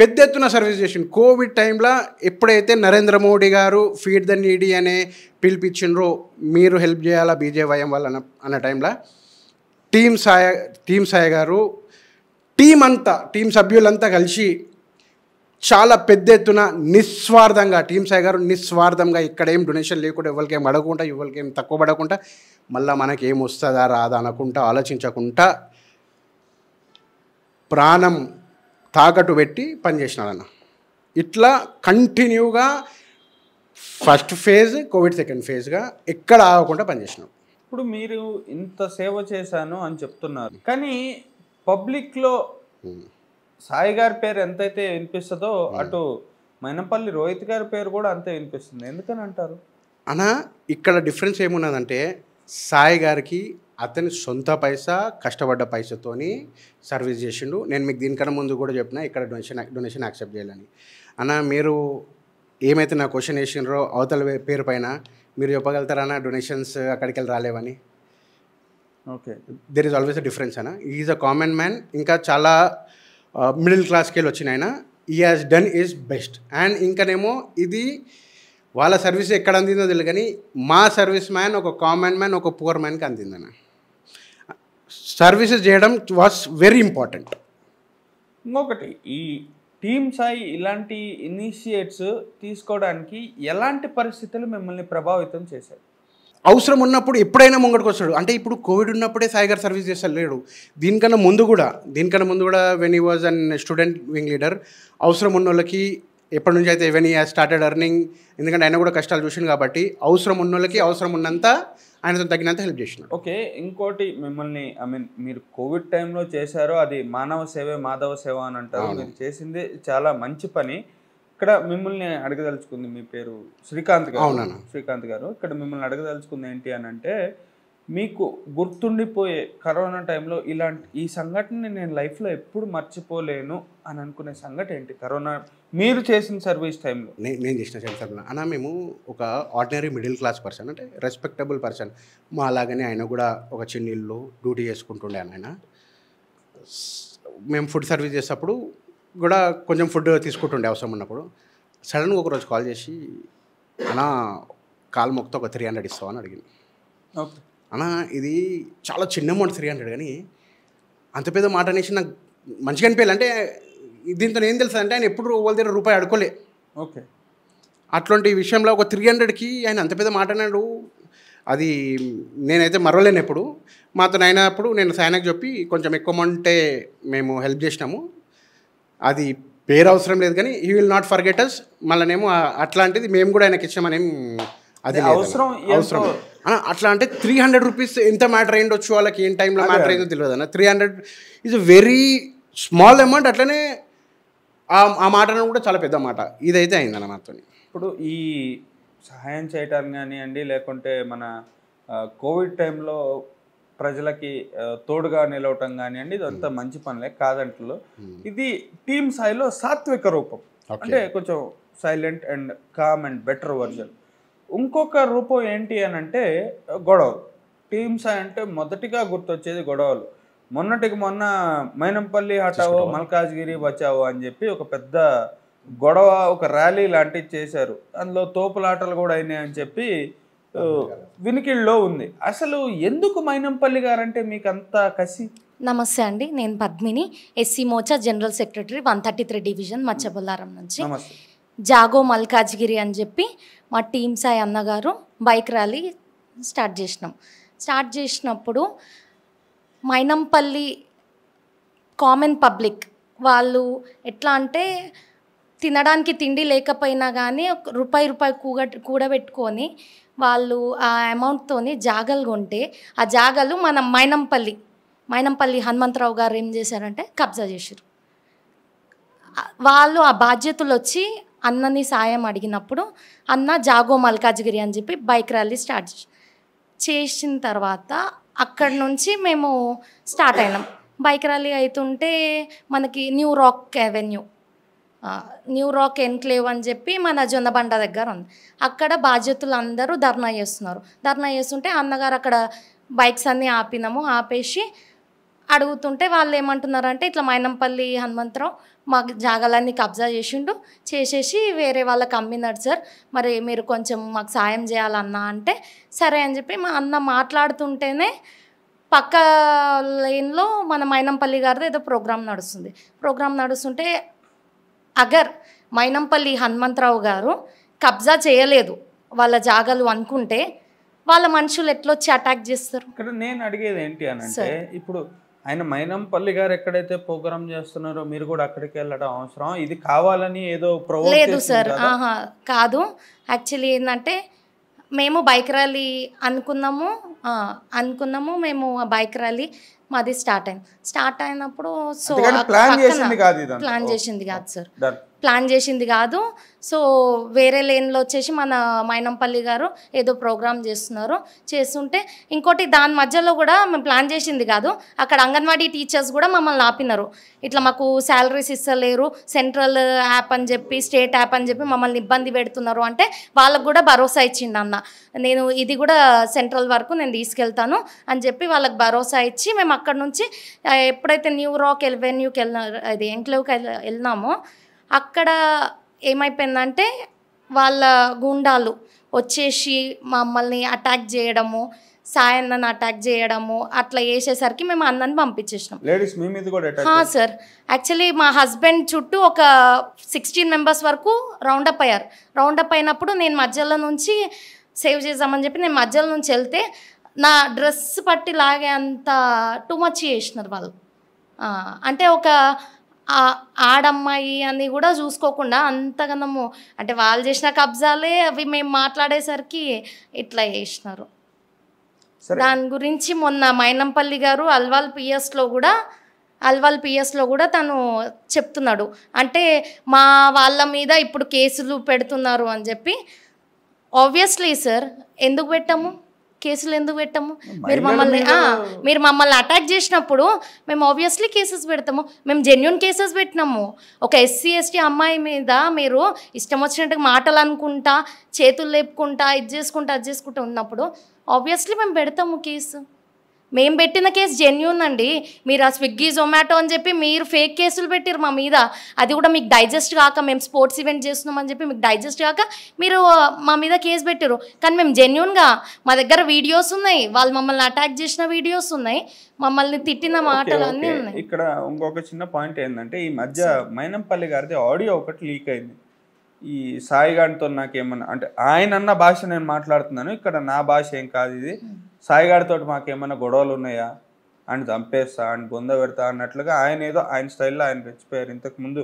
పెద్ద ఎత్తున సర్వీస్ చేసింది కోవిడ్ టైంలో ఎప్పుడైతే నరేంద్ర మోడీ గారు ఫీడ్ ద నీడీ అనే పిలిపించిండ్రో మీరు హెల్ప్ చేయాలా బీజేవైఎం వాళ్ళు అన్న అన్న టైంలో టీమ్ సాయ టీమ్ సాయ గారు టీం అంతా టీం సభ్యులంతా కలిసి చాలా పెద్ద ఎత్తున నిస్వార్థంగా టీమ్స్ సాయి గారు నిస్వార్థంగా ఇక్కడేం డొనేషన్ లేకుండా ఎవరికేం అడగకుండా ఎవరికేం తక్కువ పడకుండా మళ్ళీ మనకి ఏం వస్తుందా రాదా అనకుండా ఆలోచించకుండా ప్రాణం తాకట్టు పెట్టి పనిచేసినాడన్న ఇట్లా కంటిన్యూగా ఫస్ట్ ఫేజ్ కోవిడ్ సెకండ్ ఫేజ్గా ఎక్కడ ఆగకుండా పనిచేసినాం ఇప్పుడు మీరు ఇంత సేవ చేశాను అని చెప్తున్నారు కానీ పబ్లిక్లో సాయి గారి పేరు ఎంతైతే వినిపిస్తుందో hmm. అటు మైనంపల్లి రోహిత్ గారి పేరు కూడా అంతే వినిపిస్తుంది ఎందుకని అంటారు అనా ఇక్కడ డిఫరెన్స్ ఏమున్నదంటే సాయి గారికి అతని సొంత పైసా కష్టపడ్డ పైసతోని సర్వీస్ చేసిండు నేను మీకు దీనికన్నా ముందు కూడా చెప్పిన ఇక్కడ డొనేషన్ డొనేషన్ యాక్సెప్ట్ చేయాలని అన్న మీరు ఏమైతే నా క్వశ్చన్ వేసినారో అవతల పేరు పైన మీరు చెప్పగలుగుతారా అన్న డొనేషన్స్ అక్కడికి వెళ్ళి రాలేవని okay there is always a difference అన్న ఈజ్ అ కామన్ మ్యాన్ ఇంకా చాలా మిడిల్ క్లాస్కి వెళ్ళి వచ్చిన ఆయన ఈ has done is best and ఇంకనేమో ఇది వాళ్ళ సర్వీస్ ఎక్కడ అందిందో తెలియదు కానీ మా సర్వీస్ మ్యాన్ ఒక కామన్ మ్యాన్ ఒక పువర్ మ్యాన్కి అందిందన్న సర్వీసెస్ చేయడం వాస్ వెరీ ఇంపార్టెంట్ ఇంకొకటి ఈ టీమ్ సాయి ఇలాంటి ఇనిషియేట్స్ తీసుకోవడానికి ఎలాంటి పరిస్థితులు మిమ్మల్ని ప్రభావితం చేశాయి అవసరం ఉన్నప్పుడు ఎప్పుడైనా ముంగడికి వస్తాడు అంటే ఇప్పుడు కోవిడ్ ఉన్నప్పుడే సాయి గారు సర్వీస్ లేడు దీనికన్నా ముందు కూడా దీనికన్నా ముందు కూడా వెన్ ఈ was and student wing leader అవసరం ఉన్న వాళ్ళకి ఎప్పటి నుంచి అయితే వెన్ ఈ స్టార్టెడ్ ఎర్నింగ్ ఎందుకంటే ఆయన కూడా కష్టాలు చూసిండు కాబట్టి అవసరం ఉన్న వాళ్ళకి అవసరం ఉన్నంత ఆయనతో తగినంత హెల్ప్ చేసిన ఓకే ఇంకోటి మిమ్మల్ని ఐ మీన్ మీరు కోవిడ్ టైంలో చేశారో అది మానవ సేవే మాధవ సేవ అని అంటారు మీరు చేసింది చాలా మంచి పని ఇక్కడ మిమ్మల్ని అడగదలుచుకుంది మీ పేరు శ్రీకాంత్ గారు శ్రీకాంత్ గారు ఇక్కడ మిమ్మల్ని అడగదలుచుకుంది ఏంటి అని అంటే మీకు గుర్తుండిపోయే కరోనా టైంలో ఇలాంటి ఈ సంఘటనని నేను లైఫ్లో ఎప్పుడు మర్చిపోలేను అని అనుకునే సంఘటన ఏంటి కరోనా మీరు చేసిన సర్వీస్ టైంలో నేను చేసిన సర్వీస్ అన్న మేము ఒక ఆర్డినరీ మిడిల్ క్లాస్ పర్సన్ అంటే రెస్పెక్టబుల్ పర్సన్ మా అలాగనే ఆయన కూడా ఒక చిన్న ఇల్లు డ్యూటీ చేసుకుంటుండే ఆయన మేము ఫుడ్ సర్వీస్ చేసేటప్పుడు కూడా కొంచెం ఫుడ్ తీసుకుంటుండే అవసరం ఉన్నప్పుడు సడన్గా ఒకరోజు కాల్ చేసి అన్నా కాల్ మొక్కతో ఒక త్రీ హండ్రెడ్ ఇస్తావు అని అడిగింది అన్నా ఇది చాలా చిన్న అమౌంట్ త్రీ హండ్రెడ్ కానీ అంత పెద్ద మాట అనేసి నాకు మంచిగా అనిపించాలి అంటే దీంతో ఏం తెలుసు అంటే ఆయన ఎప్పుడు వాళ్ళ దగ్గర రూపాయి అడుకోలే ఓకే అట్లాంటి విషయంలో ఒక త్రీ హండ్రెడ్కి ఆయన అంత పెద్ద మాట అన్నాడు అది నేనైతే మరవలేను ఎప్పుడు మాతో అయినప్పుడు నేను సాయనకు చెప్పి కొంచెం ఎక్కువ అమౌంటే మేము హెల్ప్ చేసినాము అది పేరు అవసరం లేదు కానీ he will not forget us మళ్ళనేమో అట్లాంటిది మేము కూడా ఆయనకి ఇచ్చామనేం అది అవసరం అవసరం అట్లా అంటే త్రీ హండ్రెడ్ రూపీస్ ఎంత మ్యాటర్ అయ్యిండొచ్చు వాళ్ళకి ఏం టైంలో మ్యాటర్ అయిందో తెలియదు అన్న three hundred is very small amount అట్లనే ఆ మాట కూడా చాలా పెద్ద మాట ఇదైతే అన్న మాతో ఇప్పుడు ఈ సహాయం చేయటం కానివ్వండి లేకుంటే మన కోవిడ్ టైంలో ప్రజలకి తోడుగా నిలవటం కానివ్వండి ఇదంతా hmm. మంచి పనులే కాదంట్లో hmm. ఇది టీమ్ స్థాయిలో సాత్విక రూపం అంటే కొంచెం silent and calm and better version ఇంకొక రూపం ఏంటి అని అంటే గొడవలు టీమ్స్ అంటే మొదటిగా గుర్తొచ్చేది గొడవలు మొన్నటికి మొన్న మైనంపల్లి హటావో మల్కాజ్గిరి బచావో అని చెప్పి ఒక పెద్ద గొడవ ఒక ర్యాలీ లాంటివి చేశారు అందులో తోపులాటలు కూడా అయినాయని చెప్పి వినికిడిలో ఉంది అసలు ఎందుకు మైనంపల్లి గారంటే మీకు అంత కసి నమస్తే అండి నేను Padmini SC Morcha general secretary one thirty three division Machabollaram నుంచి జాగో మల్కాజ్గిరి అని చెప్పి మా టీమ్ సాయి అన్నగారు బైక్ ర్యాలీ స్టార్ట్ చేసినాం స్టార్ట్ చేసినప్పుడు మైనంపల్లి కామన్ పబ్లిక్ వాళ్ళు ఎట్లా అంటే తినడానికి తిండి లేకపోయినా కానీ రూపాయి రూపాయి కూడ కూడబెట్టుకొని వాళ్ళు ఆ అమౌంట్తోని జాగలు కొంటే ఆ జాగలు మన మైనంపల్లి మైనంపల్లి హనుమంతరావు గారు ఏం చేశారంటే కబ్జా చేశారు వాళ్ళు ఆ బాధ్యతలు వచ్చి అన్నని సాయం అడిగినప్పుడు అన్న జాగో మల్కాజ్గిరి అని చెప్పి బైక్ ర్యాలీ స్టార్ట్ చేసిన తర్వాత అక్కడ నుంచి మేము స్టార్ట్ అయినాం బైక్ ర్యాలీ అవుతుంటే మనకి new rock avenue new rock enclave అని చెప్పి మన జొన్నబండ దగ్గర ఉంది అక్కడ బాధ్యతలు అందరూ ధర్నా చేస్తున్నారు ధర్నా చేస్తుంటే అన్నగారు అక్కడ బైక్స్ అన్నీ ఆపినాము ఆపేసి అడుగుతుంటే వాళ్ళు ఏమంటున్నారంటే ఇట్లా మైనంపల్లి హనుమంతరావు మా జాగాలన్నీ కబ్జా చేసిండు చేసేసి వేరే వాళ్ళకి అమ్మినాడు సార్ మరి మీరు కొంచెం మాకు సాయం చేయాలన్నా అంటే సరే అని చెప్పి మా అన్న మాట్లాడుతుంటేనే పక్క లైన్లో మన మైనంపల్లి గారిది ఏదో ప్రోగ్రామ్ నడుస్తుంది ప్రోగ్రాం నడుస్తుంటే అగర్ మైనంపల్లి హనుమంతరావు గారు కబ్జా చేయలేదు వాళ్ళ జాగాలు అనుకుంటే వాళ్ళ మనుషులు ఎట్లొచ్చి అటాక్ చేస్తారు ఇక్కడ నేను అడిగేది ఏంటి అని అంటే ఇప్పుడు ఆయన మైనంపల్లి గారు ఎక్కడైతే పోగ్రామ్ చేస్తున్నారో మీరు కూడా అక్కడికి వెళ్ళడం అవసరం ఇది కావాలని ఏదో లేదు సార్ ఆహా కాదు యాక్చువల్లీ ఏంటంటే మేము బైక్ ర్యాలీ అనుకున్నాము అనుకున్నాము మేము బైక్ ర్యాలీ మాది స్టార్ట్ అయింది స్టార్ట్ అయినప్పుడు సో ప్లాన్ చేసింది కాదు సార్ ప్లాన్ చేసింది కాదు సో వేరే లేన్లో వచ్చేసి మన మైనంపల్లి గారు ఏదో ప్రోగ్రామ్ చేస్తున్నారు చేస్తుంటే ఇంకోటి దాని మధ్యలో కూడా మేము ప్లాన్ చేసింది కాదు అక్కడ అంగన్వాడీ టీచర్స్ కూడా మమ్మల్ని ఆపినారు ఇట్లా మాకు శాలరీస్ ఇస్తలేరు సెంట్రల్ యాప్ అని చెప్పి స్టేట్ యాప్ అని చెప్పి మమ్మల్ని ఇబ్బంది పెడుతున్నారు అంటే వాళ్ళకు కూడా భరోసా ఇచ్చింది అన్న నేను ఇది కూడా సెంట్రల్ వరకు నేను తీసుకెళ్తాను అని చెప్పి వాళ్ళకి భరోసా ఇచ్చి మేము అక్కడ నుంచి ఎప్పుడైతే న్యూ రాక్ వెన్యూకి వెళ్ళిన అది ఎంక్లేవ్కి వెళ్ళినామో అక్కడ ఏమైపోయిందంటే వాళ్ళ గుండాలు వచ్చేసి మమ్మల్ని అటాక్ చేయడము సాయి అటాక్ చేయడము అట్లా చేసేసరికి మేము అన్నని పంపించేసినాం సార్ యాక్చువల్లీ మా హస్బెండ్ చుట్టూ ఒక సిక్స్టీన్ మెంబర్స్ వరకు రౌండప్ అయ్యారు రౌండప్ అయినప్పుడు నేను మధ్యలో నుంచి సేవ్ చేద్దామని చెప్పి నేను మధ్యలో నుంచి వెళ్తే నా డ్రెస్ పట్టి లాగే అంత టూ మచ్ చేసినారు వాళ్ళు అంటే ఒక ఆడమ్మాయి అని కూడా చూసుకోకుండా అంతగనము అంటే వాళ్ళు చేసిన కబ్జాలే అవి మేము మాట్లాడేసరికి ఇట్లా చేసినారు దాని గురించి మొన్న మైనంపల్లి గారు అల్వాల్ పిఎస్లో కూడా అల్వాల్ పిఎస్లో కూడా తను చెప్తున్నాడు అంటే మా వాళ్ళ మీద ఇప్పుడు కేసులు పెడుతున్నారు అని చెప్పి ఆబ్వియస్లీ సార్ ఎందుకు పెట్టాము కేసులు ఎందుకు పెట్టము మీరు మమ్మల్ని మీరు మమ్మల్ని అటాక్ చేసినప్పుడు మేము ఆబ్వియస్లీ కేసెస్ పెడతాము మేము జెన్యున్ కేసెస్ పెట్టినాము ఒక ఎస్సీ ఎస్టీ అమ్మాయి మీద మీరు ఇష్టం వచ్చినట్టుగా మాటలు అనుకుంటా చేతులు లేపుకుంటా ఇది చేసుకుంటా అది చేసుకుంటా ఉన్నప్పుడు ఆబ్వియస్లీ మేము పెడతాము కేసు మేము పెట్టిన కేసు జెన్యున్ అండి మీరు ఆ స్విగ్గీ జొమాటో అని చెప్పి మీరు ఫేక్ కేసులు పెట్టారు మా మీద అది కూడా మీకు డైజెస్ట్ కాక మేము స్పోర్ట్స్ ఈవెంట్ చేస్తున్నాం అని చెప్పి మీకు డైజెస్ట్ కాక మీరు మా మీద కేసు పెట్టారు కానీ మేము జెన్యున్గా మా దగ్గర వీడియోస్ ఉన్నాయి వాళ్ళు మమ్మల్ని అటాక్ చేసిన వీడియోస్ ఉన్నాయి మమ్మల్ని తిట్టిన మాటలు అన్నీ ఉన్నాయి ఇక్కడ ఇంకొక చిన్న పాయింట్ ఏంటంటే ఈ మధ్య మైనంపల్లి గారిది ఆడియో ఒకటి లీక్ అయింది ఈ సాయి నాకేమన్నా అంటే ఆయన అన్న భాష నేను మాట్లాడుతున్నాను ఇక్కడ నా భాష ఏం కాదు ఇది సాయిగాడితో మాకేమైనా గొడవలు ఉన్నాయా అని చంపేస్తా అని బొంద పెడతా అన్నట్లుగా ఆయన ఏదో ఆయన స్టైల్లో ఆయన రెచ్చిపోయారు ఇంతకుముందు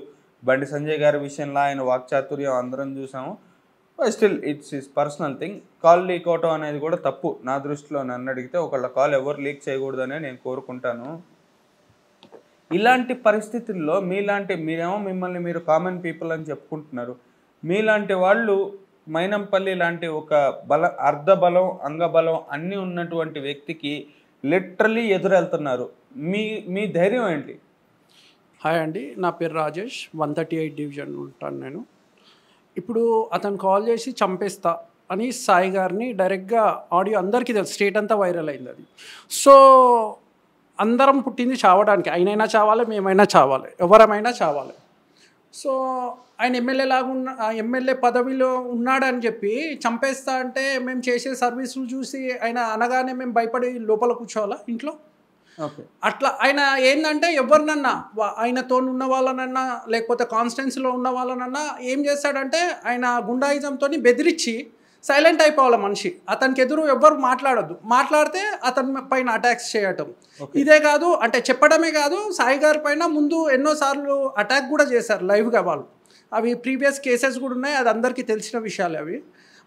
బండి సంజయ్ గారి విషయంలో ఆయన వాక్చాతుర్యం అందరం చూసాము still it's is personal thing call leak అవటం అనేది కూడా తప్పు నా దృష్టిలో నన్ను అడిగితే ఒకళ్ళ కాల్ ఎవరు లీక్ చేయకూడదనే నేను కోరుకుంటాను ఇలాంటి పరిస్థితుల్లో మీలాంటి మీరేమో మిమ్మల్ని మీరు కామన్ పీపుల్ అని చెప్పుకుంటున్నారు మీలాంటి వాళ్ళు మైనంపల్లి లాంటి ఒక బల అర్ధబలం అంగబలం అన్నీ ఉన్నటువంటి వ్యక్తికి లిటరలీ ఎదురెళ్తున్నారు మీ మీ ధైర్యం ఏంటి హాయ్ అండి నా పేరు Rajesh one thirty eight division ఉంటాను నేను ఇప్పుడు అతను కాల్ చేసి చంపేస్తా అని సాయి గారిని డైరెక్ట్గా ఆడియో అందరికీ తెలుసు స్టేట్ అంతా వైరల్ అయింది అది సో అందరం పుట్టింది చావడానికి ఆయనైనా చావాలి మేమైనా చావాలి ఎవరమైనా చావాలి సో ఆయన ఎమ్మెల్యే లాగా ఉన్న ఎమ్మెల్యే పదవిలో ఉన్నాడని చెప్పి చంపేస్తా అంటే మేము చేసే సర్వీసులు చూసి ఆయన అనగానే మేము భయపడి లోపల కూర్చోవాలా ఇంట్లో అట్లా ఆయన ఏంటంటే ఎవరినన్నా ఆయనతో ఉన్న వాళ్ళనన్నా లేకపోతే కాన్స్టెన్స్లో ఉన్న వాళ్ళనన్నా ఏం చేస్తాడంటే ఆయన గుండాయిజంతో బెదిరించి సైలెంట్ అయిపోవాలి మనిషి అతనికి ఎదురు ఎవ్వరు మాట్లాడద్దు మాట్లాడితే అతని పైన అటాక్స్ చేయటం ఇదే కాదు అంటే చెప్పడమే కాదు సాయి గారి పైన ముందు ఎన్నోసార్లు అటాక్ కూడా చేశారు లైవ్గా వాళ్ళు అవి ప్రీవియస్ కేసెస్ కూడా ఉన్నాయి అది అందరికీ తెలిసిన విషయాలు అవి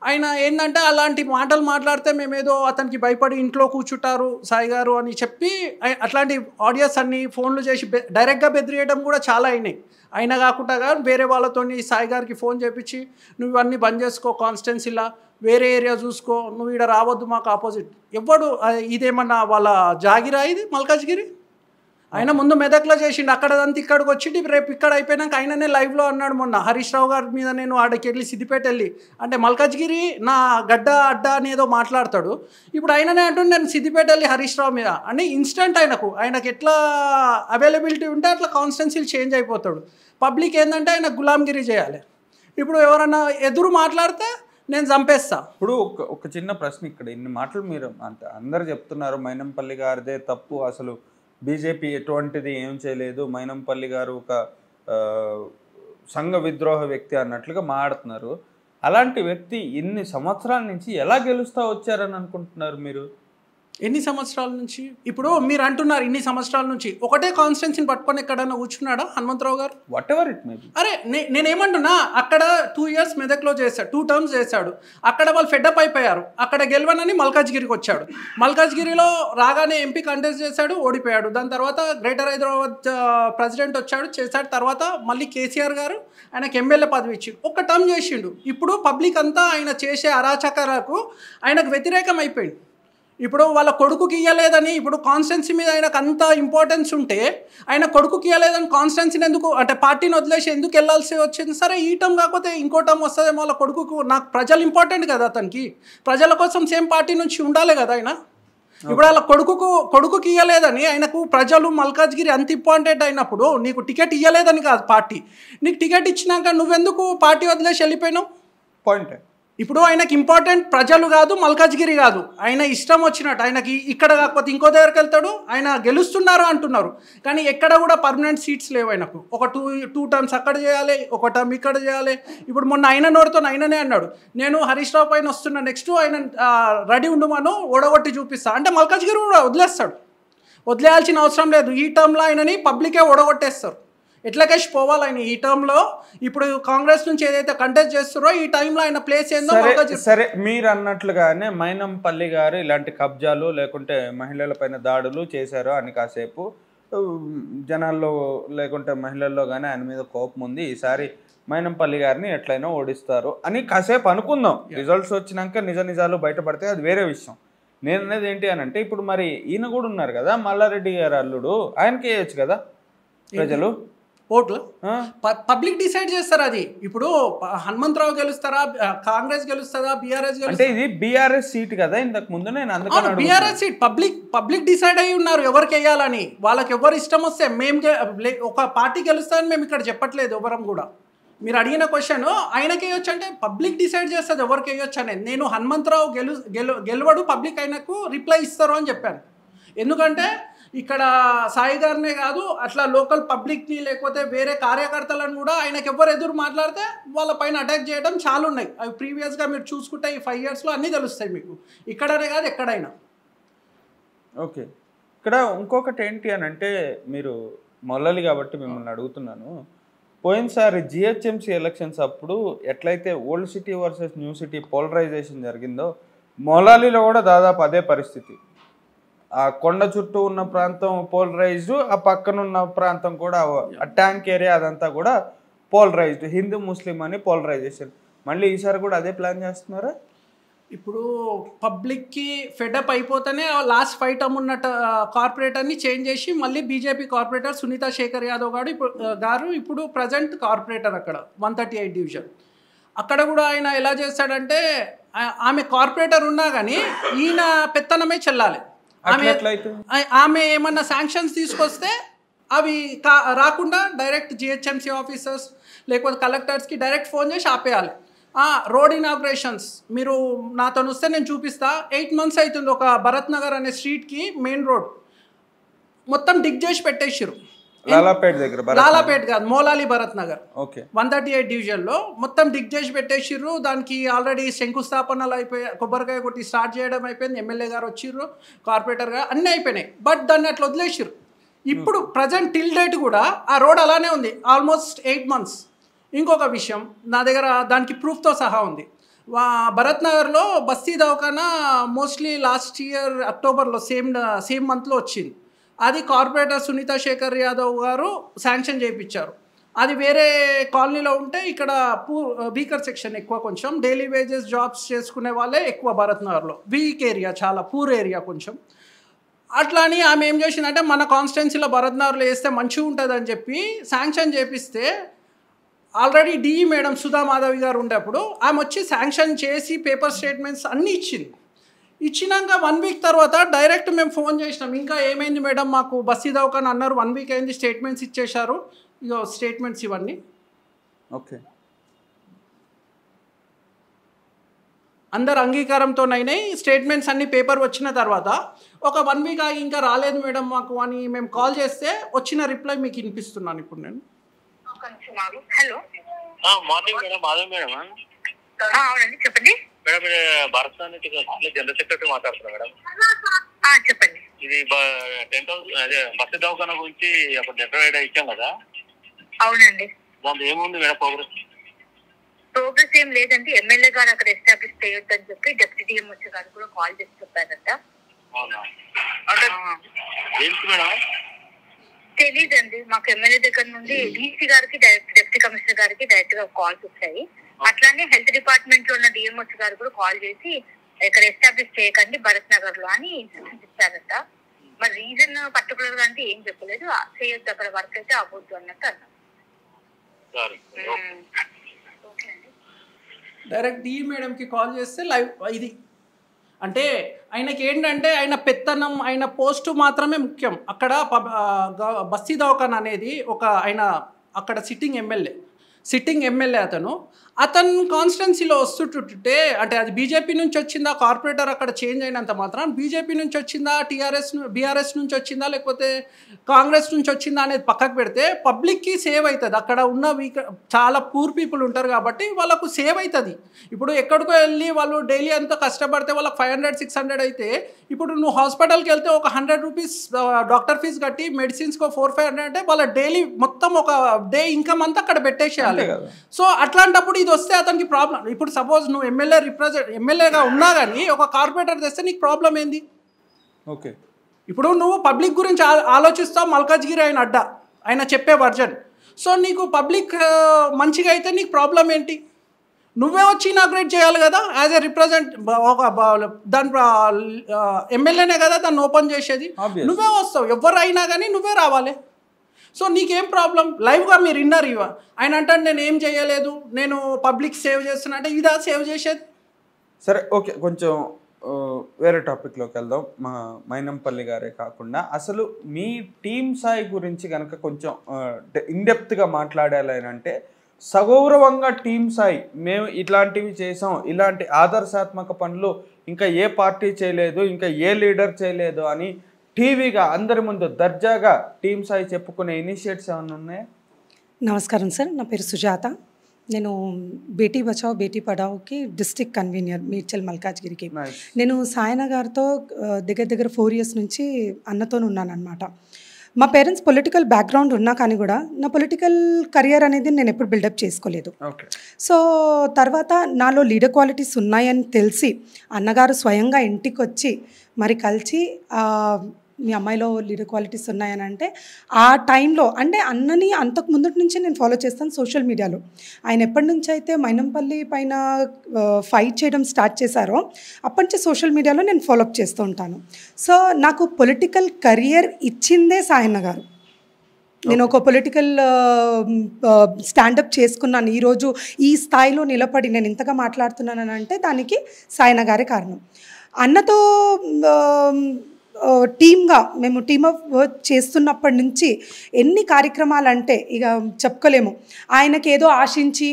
ఆయన ఏంటంటే అలాంటి మాటలు మాట్లాడితే మేమేదో అతనికి భయపడి ఇంట్లో కూర్చుంటారు సాయి గారు అని చెప్పి అట్లాంటి ఆడియోస్ అన్ని ఫోన్లు చేసి డైరెక్ట్గా బెదిరియడం కూడా చాలా అయినాయి అయినా కాకుండా కానీ వేరే వాళ్ళతో సాయి గారికి ఫోన్ చేపించి నువ్వు ఇవన్నీ బంద్ చేసుకో కాన్స్టెన్సీలా వేరే ఏరియా చూసుకో నువ్వు ఇక్కడ రావద్దు మాకు ఆపోజిట్ ఎవడు ఇదేమన్నా వాళ్ళ జాగిరా ఇది మల్కాజ్గిరి ఆయన ముందు మెదక్లో చేసిండు అక్కడదంతా ఇక్కడికి వచ్చి రేపు ఇక్కడ అయిపోయినాక ఆయననే లైవ్లో అన్నాడు మొన్న హరీష్ రావు గారి మీద నేను ఆడకి వెళ్ళి సిద్దిపేట వెళ్ళి అంటే మల్కాజ్గిరి నా గడ్డ అడ్డ అనేదో మాట్లాడతాడు ఇప్పుడు ఆయననే అంటుండే నేను సిద్దిపేట వెళ్ళి హరీష్ రావు మీద అంటే ఇన్స్టెంట్ ఆయనకు ఆయనకు ఎట్లా అవైలబిలిటీ ఉంటే అట్లా కాన్స్టెన్సీలు చేంజ్ అయిపోతాడు పబ్లిక్ ఏంటంటే ఆయన గులాంగిరి చేయాలి ఇప్పుడు ఎవరన్నా ఎదురు మాట్లాడితే నేను చంపేస్తా ఇప్పుడు ఒక ఒక చిన్న ప్రశ్న ఇక్కడ ఇన్ని మాటలు మీరు అంటే అందరు చెప్తున్నారు మైనంపల్లి గారిదే తప్పు అసలు బీజేపీ ఎటువంటిది ఏం చేయలేదు మైనంపల్లి గారు ఒక సంఘ విద్రోహ వ్యక్తి అన్నట్లుగా మాట్లాడుతున్నారు అలాంటి వ్యక్తి ఇన్ని సంవత్సరాల నుంచి ఎలా గెలుస్తూ వచ్చారని అనుకుంటున్నారు మీరు ఎన్ని సంవత్సరాల నుంచి ఇప్పుడు మీరు అంటున్నారు ఇన్ని సంవత్సరాల నుంచి ఒకటే కాన్స్టెన్సీని పట్టుకొని ఎక్కడన్నా కూర్చున్నాడా హనుమంతరావు గారు వాట్ ఎవర్ ఇట్ మేబీ అరే నేనేమంటున్నా అక్కడ టూ ఇయర్స్ మెదక్లో చేశాడు టూ టర్మ్స్ చేశాడు అక్కడ వాళ్ళు ఫెడ్అప్ అయిపోయారు అక్కడ గెలవనని మల్కాజ్గిరికి వచ్చాడు మల్కాజ్గిరిలో రాగానే ఎంపీ కంటెస్ట్ చేశాడు ఓడిపోయాడు దాని తర్వాత గ్రేటర్ హైదరాబాద్ ప్రెసిడెంట్ వచ్చాడు చేశాడు తర్వాత మళ్ళీ కేసీఆర్ గారు ఆయనకు ఎమ్మెల్యే పదవి ఇచ్చిండు ఒక టర్మ్ చేసిండు ఇప్పుడు పబ్లిక్ అంతా ఆయన చేసే అరాచకాలకు ఆయనకు వ్యతిరేకం అయిపోయింది ఇప్పుడు వాళ్ళ కొడుకుకి ఇవ్వలేదని ఇప్పుడు కాన్స్టెన్సీ మీద ఆయనకు అంత ఇంపార్టెన్స్ ఉంటే ఆయన కొడుకుకి ఇవ్వలేదని కాన్స్టెన్సీని ఎందుకు అంటే పార్టీని వదిలేసి ఎందుకు వెళ్ళాల్సి వచ్చింది సరే ఈ టర్మ్ కాకపోతే ఇంకో టర్మ్ వస్తుందేమో వాళ్ళ కొడుకుకు నాకు ప్రజలు ఇంపార్టెంట్ కదా అతనికి ప్రజల కోసం సేమ్ పార్టీ నుంచి ఉండాలి కదా ఆయన ఇప్పుడు వాళ్ళ కొడుకుకు కొడుకుకి ఇవ్వలేదని ఆయనకు ప్రజలు మల్కాజ్గిరి అంత ఇంపార్టెంట్ అయినప్పుడు నీకు టికెట్ ఇవ్వలేదని కాదు పార్టీ నీకు టికెట్ ఇచ్చినాక నువ్వెందుకు పార్టీ వదిలేసి వెళ్ళిపోయినావు పాయింట్ ఇప్పుడు ఆయనకి ఇంపార్టెంట్ ప్రజలు కాదు మల్కాజ్గిరి కాదు ఆయన ఇష్టం వచ్చినట్టు ఆయనకి ఇక్కడ కాకపోతే ఇంకో దగ్గరికి వెళ్తాడు ఆయన గెలుస్తున్నారు అంటున్నారు కానీ ఎక్కడ కూడా పర్మనెంట్ సీట్స్ లేవు ఆయనకు ఒక టూ టూ టర్మ్స్ అక్కడ చేయాలి ఒక టర్మ్ ఇక్కడ చేయాలి ఇప్పుడు మొన్న ఆయన నోరుతో ఆయననే అన్నాడు నేను హరీష్ రావు పైన వస్తున్నా నెక్స్ట్ ఆయన రెడీ ఉండమను ఓడగొట్టి చూపిస్తా అంటే మల్కాజ్గిరి కూడా వదిలేస్తాడు వదిలేయాల్సిన అవసరం లేదు ఈ టర్మ్లో ఆయనని పబ్లికే ఓడగొట్టేస్తారు ఎట్లకేసి పోవాలి ఆయన ఈ టర్మ్ లో ఇప్పుడు కాంగ్రెస్ నుంచి ఏదైతే కంటెస్ట్ చేస్తారో ఈ టైంలో ఆయన ప్లేస్ ఏందో సరే మీరు అన్నట్లుగానే మైనంపల్లి గారు ఇలాంటి కబ్జాలు లేకుంటే మహిళల పైన దాడులు చేశారు అని కాసేపు జనాల్లో లేకుంటే మహిళల్లో కానీ ఆయన మీద కోపం ఉంది ఈసారి మైనంపల్లి గారిని ఎట్లయినా ఓడిస్తారు అని కాసేపు అనుకుందాం రిజల్ట్స్ వచ్చినాక నిజ నిజాలు బయటపడితే అది వేరే విషయం నేను అనేది ఏంటి అని అంటే ఇప్పుడు మరి ఈయన కూడా ఉన్నారు కదా మల్లారెడ్డి గారు అల్లుడు ఆయనకి వేయచ్చు కదా ప్రజలు ఓట్లు పబ్లిక్ డిసైడ్ చేస్తారు అది ఇప్పుడు హనుమంతరావు గెలుస్తారా కాంగ్రెస్ గెలుస్తారా బీఆర్ఎస్ ఇది బీఆర్ఎస్ సీట్ కదా ఇంతకు ముందు నేను BRS seat public public decide అయి ఉన్నారు ఎవరికి వేయాలని వాళ్ళకి ఎవరు ఇష్టం వస్తే మేము ఒక పార్టీ గెలుస్తారని మేము ఇక్కడ చెప్పట్లేదు ఎవరం కూడా మీరు అడిగిన క్వశ్చన్ ఆయనకి వేయొచ్చు అంటే పబ్లిక్ డిసైడ్ చేస్తుంది ఎవరికి వేయొచ్చు అనేది నేను హనుమంతరావు గెలు గెలు గెలవడు పబ్లిక్ ఆయనకు రిప్లై ఇస్తారు అని చెప్పాను ఎందుకంటే ఇక్కడ సాయి గారినే కాదు అట్లా లోకల్ పబ్లిక్ని లేకపోతే వేరే కార్యకర్తలను కూడా ఆయనకు ఎవరు ఎదురు మాట్లాడితే వాళ్ళ పైన అటాక్ చేయడం చాలా ఉన్నాయి అవి ప్రీవియస్గా మీరు చూసుకుంటే ఈ ఫైవ్ ఇయర్స్లో అన్నీ తెలుస్తాయి మీకు ఇక్కడనే కాదు ఎక్కడైనా ఓకే ఇక్కడ ఇంకొకటి ఏంటి అని అంటే మీరు మొల్లలి కాబట్టి మిమ్మల్ని అడుగుతున్నాను పోయినసారి జిహెచ్ఎంసీ ఎలక్షన్స్ అప్పుడు ఎట్లయితే old city versus new city polarization జరిగిందో మొలాలిలో కూడా దాదాపు అదే పరిస్థితి ఆ కొండ చుట్టూ ఉన్న ప్రాంతం పోలరైజ్డ్ ఆ పక్కన ఉన్న ప్రాంతం కూడా ఆ ట్యాంక్ ఏరియా అదంతా కూడా పోలరైజ్డ్ హిందూ ముస్లిం అని పోలరైజేషన్ మళ్ళీ ఈసారి కూడా అదే ప్లాన్ చేస్తున్నారా ఇప్పుడు పబ్లిక్కి ఫెడప్ అయిపోతేనే లాస్ట్ ఫైట్ అమ్మున్న కార్పొరేటర్ని చేంజ్ చేసి మళ్ళీ బీజేపీ కార్పొరేటర్ సునీత శేఖర్ యాదవ్ గారు ఇప్పుడు గారు ఇప్పుడు ప్రజెంట్ కార్పొరేటర్ అక్కడ వన్ థర్టీ ఎయిట్ డివిజన్ అక్కడ కూడా ఆయన ఎలా చేస్తాడంటే ఆమె కార్పొరేటర్ ఉన్నా కానీ ఈయన పెత్తనమే చెల్లాలి ఆమె ఏమన్నా శాంక్షన్స్ తీసుకొస్తే అవి రాకుండా డైరెక్ట్ జిహెచ్ఎంసీ ఆఫీసర్స్ లేకపోతే కలెక్టర్స్కి డైరెక్ట్ ఫోన్ చేసి ఆపేయాలి రోడ్ ఇనాగ్రేషన్స్ మీరు నాతో వస్తే నేను చూపిస్తా ఎయిట్ మంత్స్ అవుతుంది ఒక భరత్ నగర్ అనే స్ట్రీట్కి మెయిన్ రోడ్ మొత్తం డిగ్ చేసి పెట్టేసారు లాలాపేట్ దగ్గర లాలాపేట కాదు Moulali Bharat Nagar okay one thirty eight డివిజన్లో మొత్తం డిగ్ చేసి పెట్టేసిర్రు దానికి ఆల్రెడీ శంకుస్థాపనలు అయిపోయాయి కొబ్బరికాయ కొట్టి స్టార్ట్ చేయడం అయిపోయింది ఎమ్మెల్యే గారు వచ్చిర్రు కార్పొరేటర్ గారు అన్నీ అయిపోయినాయి బట్ దాన్ని అట్లా వదిలేసిర్రు ఇప్పుడు hmm. ప్రజెంట్ టిల్ డేట్ కూడా ఆ రోడ్ అలానే ఉంది ఆల్మోస్ట్ ఎయిట్ మంత్స్ ఇంకొక విషయం నా దగ్గర దానికి ప్రూఫ్తో సహా ఉంది భరత్ నగర్లో బస్తీ దవాఖానా మోస్ట్లీ లాస్ట్ ఇయర్ అక్టోబర్లో సేమ్ సేమ్ మంత్లో వచ్చింది అది కార్పొరేటర్ సునీత శేఖర్ యాదవ్ గారు శాంక్షన్ చేయించారు అది వేరే కాలనీలో ఉంటే ఇక్కడ పూ బీకర్ సెక్షన్ ఎక్కువ కొంచెం డైలీ వేజెస్ జాబ్స్ చేసుకునే వాళ్ళే ఎక్కువ భరత్నగర్లో వీక్ ఏరియా చాలా పూర్ ఏరియా కొంచెం అట్లా అని ఆమె ఏం చేసిందంటే మన కాన్స్టిట్యున్సీలో భరత్ నగర్లో వేస్తే మంచిగా ఉంటుంది అని చెప్పి శాంక్షన్ చేపిస్తే already DE madam Sudha Madhavi గారు ఉండేప్పుడు ఆమె వచ్చి శాంక్షన్ చేసి పేపర్ స్టేట్మెంట్స్ అన్నీ ఇచ్చింది ఇచ్చినాక వన్ వీక్ తర్వాత డైరెక్ట్ మేము ఫోన్ చేసినాం ఇంకా ఏమైంది మేడం మాకు బస్ ఇదవకని అన్నారు వన్ వీక్ అయింది స్టేట్మెంట్స్ ఇచ్చేశారు ఇగో స్టేట్మెంట్స్ ఇవన్నీ ఓకే అందరు అంగీకారంతోనైనాయి స్టేట్మెంట్స్ అన్ని పేపర్ వచ్చిన తర్వాత ఒక వన్ వీక్ ఆగి ఇంకా రాలేదు మేడం మాకు అని మేము కాల్ చేస్తే వచ్చిన రిప్లై మీకు వినిపిస్తున్నాను ఇప్పుడు నేను హలో మార్నింగ్ మేడం మేడం చెప్పండి మేడం భారత్ అనే జనరల్ సెక్రటరీ మాట్లాడుతున్నాను మేడం చెప్పండి ఇది టెన్ థౌసండ్ బస్సు దవాఖాన గురించి అప్పుడు లెటర్ ఇచ్చాం కదా అవునండి దాంట్లో ఏముంది మేడం ప్రోగ్రెస్ ప్రోగ్రెస్ ఏం లేదండి ఎమ్మెల్యే గారు అక్కడ ఎస్టాబ్లిష్ చేయొద్దని చెప్పి డెప్యూటీ డిఎం వచ్చే గారు కూడా కాల్ చేసి చెప్పారంట అంటే ఏంటి మేడం తెలీదండి మాకు ఎమ్మెల్యే దగ్గర నుండి డీసీ గారికి డైరెక్ట్ డిప్యూటీ కమిషనర్ గారికి డైరెక్ట్ గా కాల్స్ వచ్చాయి అట్లానే హెల్త్ డిపార్ట్మెంట్ లో ఉన్న డిఎంఎస్ గారు కూడా కాల్ చేసి ఇక్కడ ఎస్టాబ్లిష్ చేయకండి భరత్ నగర్ లో అని ఇచ్చారట మరి రీజన్ పర్టికులర్ గా అంటే ఏం చెప్పలేదు చేయొద్దు అక్కడ వర్క్ అయితే అవ్వద్దు అన్నట్టు అన్నారు డైరెక్ట్ మేడం కి కాల్ చేస్తే లైవ్ ఇది అంటే ఆయనకి ఏంటంటే ఆయన పెత్తనం ఆయన పోస్ట్ మాత్రమే ముఖ్యం అక్కడ బస్తీ దవాఖాన్ అనేది ఒక ఆయన అక్కడ సిట్టింగ్ ఎమ్మెల్యే సిట్టింగ్ ఎమ్మెల్యే అతను అతను కాన్స్టెన్సీలో వస్తుంటుంటే అంటే అది బీజేపీ నుంచి వచ్చిందా కార్పొరేటర్ అక్కడ చేంజ్ అయినంత మాత్రం బీజేపీ నుంచి వచ్చిందా టీఆర్ఎస్ బీఆర్ఎస్ నుంచి వచ్చిందా లేకపోతే కాంగ్రెస్ నుంచి వచ్చిందా అనేది పక్కకు పెడితే పబ్లిక్కి సేవ్ అవుతుంది అక్కడ ఉన్న వీక్ చాలా పూర్ పీపుల్ ఉంటారు కాబట్టి వాళ్ళకు సేవ్ అవుతుంది ఇప్పుడు ఎక్కడికో వెళ్ళి వాళ్ళు డైలీ ఎంతో కష్టపడితే వాళ్ళకి ఫైవ్ హండ్రెడ్ సిక్స్ హండ్రెడ్ అయితే ఇప్పుడు నువ్వు హాస్పిటల్కి వెళ్తే ఒక హండ్రెడ్ రూపీస్ డాక్టర్ ఫీజు కట్టి మెడిసిన్స్కి ఫోర్ ఫైవ్ హండ్రెడ్ అంటే వాళ్ళ డైలీ మొత్తం ఒక డే ఇన్కమ్ అంతా అక్కడ పెట్టేసేయాలి ఉండాలి సో అట్లాంటప్పుడు ఇది వస్తే అతనికి ప్రాబ్లం ఇప్పుడు సపోజ్ నువ్వు ఎమ్మెల్యే రిప్రజెంట్ ఎమ్మెల్యేగా ఉన్నా కానీ ఒక కార్పొరేటర్ తెస్తే నీకు ప్రాబ్లం ఏంది ఓకే ఇప్పుడు నువ్వు పబ్లిక్ గురించి ఆలోచిస్తావు మల్కాజ్గిరి ఆయన అడ్డా ఆయన చెప్పే వర్జన్ సో నీకు పబ్లిక్ మంచిగా అయితే నీకు ప్రాబ్లం ఏంటి నువ్వే వచ్చి ఇనాగ్రేట్ చేయాలి కదా యాజ్ ఎ రిప్రజెంట్ ఒక దాని ఎమ్మెల్యేనే కదా దాన్ని ఓపెన్ చేసేది నువ్వే వస్తావు ఎవరు అయినా కానీ నువ్వే రావాలి సో నీకేం ప్రాబ్లం లైవ్గా మీరు విన్నారు ఇవ ఆయన అంటాడు నేను ఏం చేయలేదు నేను పబ్లిక్ సేవ్ చేస్తున్నా అంటే ఇదా సేవ్ చేసేది సరే ఓకే కొంచెం వేరే టాపిక్లోకి వెళ్దాం మా మైనంపల్లి గారే కాకుండా అసలు మీ టీమ్ సాయి గురించి కనుక కొంచెం ఇన్డెప్త్గా మాట్లాడాలంటే సగౌరవంగా టీమ్ సాయి మేము ఇట్లాంటివి చేసాం ఇలాంటి ఆదర్శాత్మక పనులు ఇంకా ఏ పార్టీ చేయలేదు ఇంకా ఏ లీడర్ చేయలేదు అని టీవీగా అందరి ముందు దర్జాగా టీమ్ సాయి చెప్పుకునే ఇనిషియేట్స్ ఏమైనా ఉన్నాయా నమస్కారం సార్ నా పేరు సుజాత నేను బేటీ బచావ్ బేటీ పడావ్కి డిస్టిక్ కన్వీనియర్ మీర్చల్ మల్కాజ్గిరికి నేను సాయన గారితో దగ్గర దగ్గర ఫోర్ ఇయర్స్ నుంచి అన్నతో ఉన్నాను అనమాట మా పేరెంట్స్ పొలిటికల్ బ్యాక్గ్రౌండ్ ఉన్నా కానీ కూడా నా పొలిటికల్ కెరియర్ అనేది నేను ఎప్పుడు బిల్డప్ చేసుకోలేదు సో తర్వాత నాలో లీడర్ క్వాలిటీస్ ఉన్నాయని తెలిసి అన్నగారు స్వయంగా ఇంటికి వచ్చి మరి కలిసి మీ అమ్మాయిలో లీడర్ క్వాలిటీస్ ఉన్నాయని అంటే ఆ టైంలో అంటే అన్నని అంతకు ముందు నుంచే నేను ఫాలో చేస్తాను సోషల్ మీడియాలో ఆయన ఎప్పటి నుంచి అయితే మైనంపల్లి పైన ఫైట్ చేయడం స్టార్ట్ చేశారో అప్పటి నుంచి సోషల్ మీడియాలో నేను ఫాలోఅప్ చేస్తూ ఉంటాను సో నాకు పొలిటికల్ కెరియర్ ఇచ్చిందే సాయన్న గారు నేను ఒక పొలిటికల్ స్టాండప్ చేసుకున్నాను ఈరోజు ఈ స్థాయిలో నిలబడి నేను ఇంతగా మాట్లాడుతున్నానని అంటే దానికి సాయన గారే కారణం అన్నతో టీమ్గా మేము టీమ్ ఆఫ్ వర్క్ చేస్తున్నప్పటి నుంచి ఎన్ని కార్యక్రమాలు అంటే ఇక చెప్పుకోలేము ఆయనకి ఏదో ఆశించి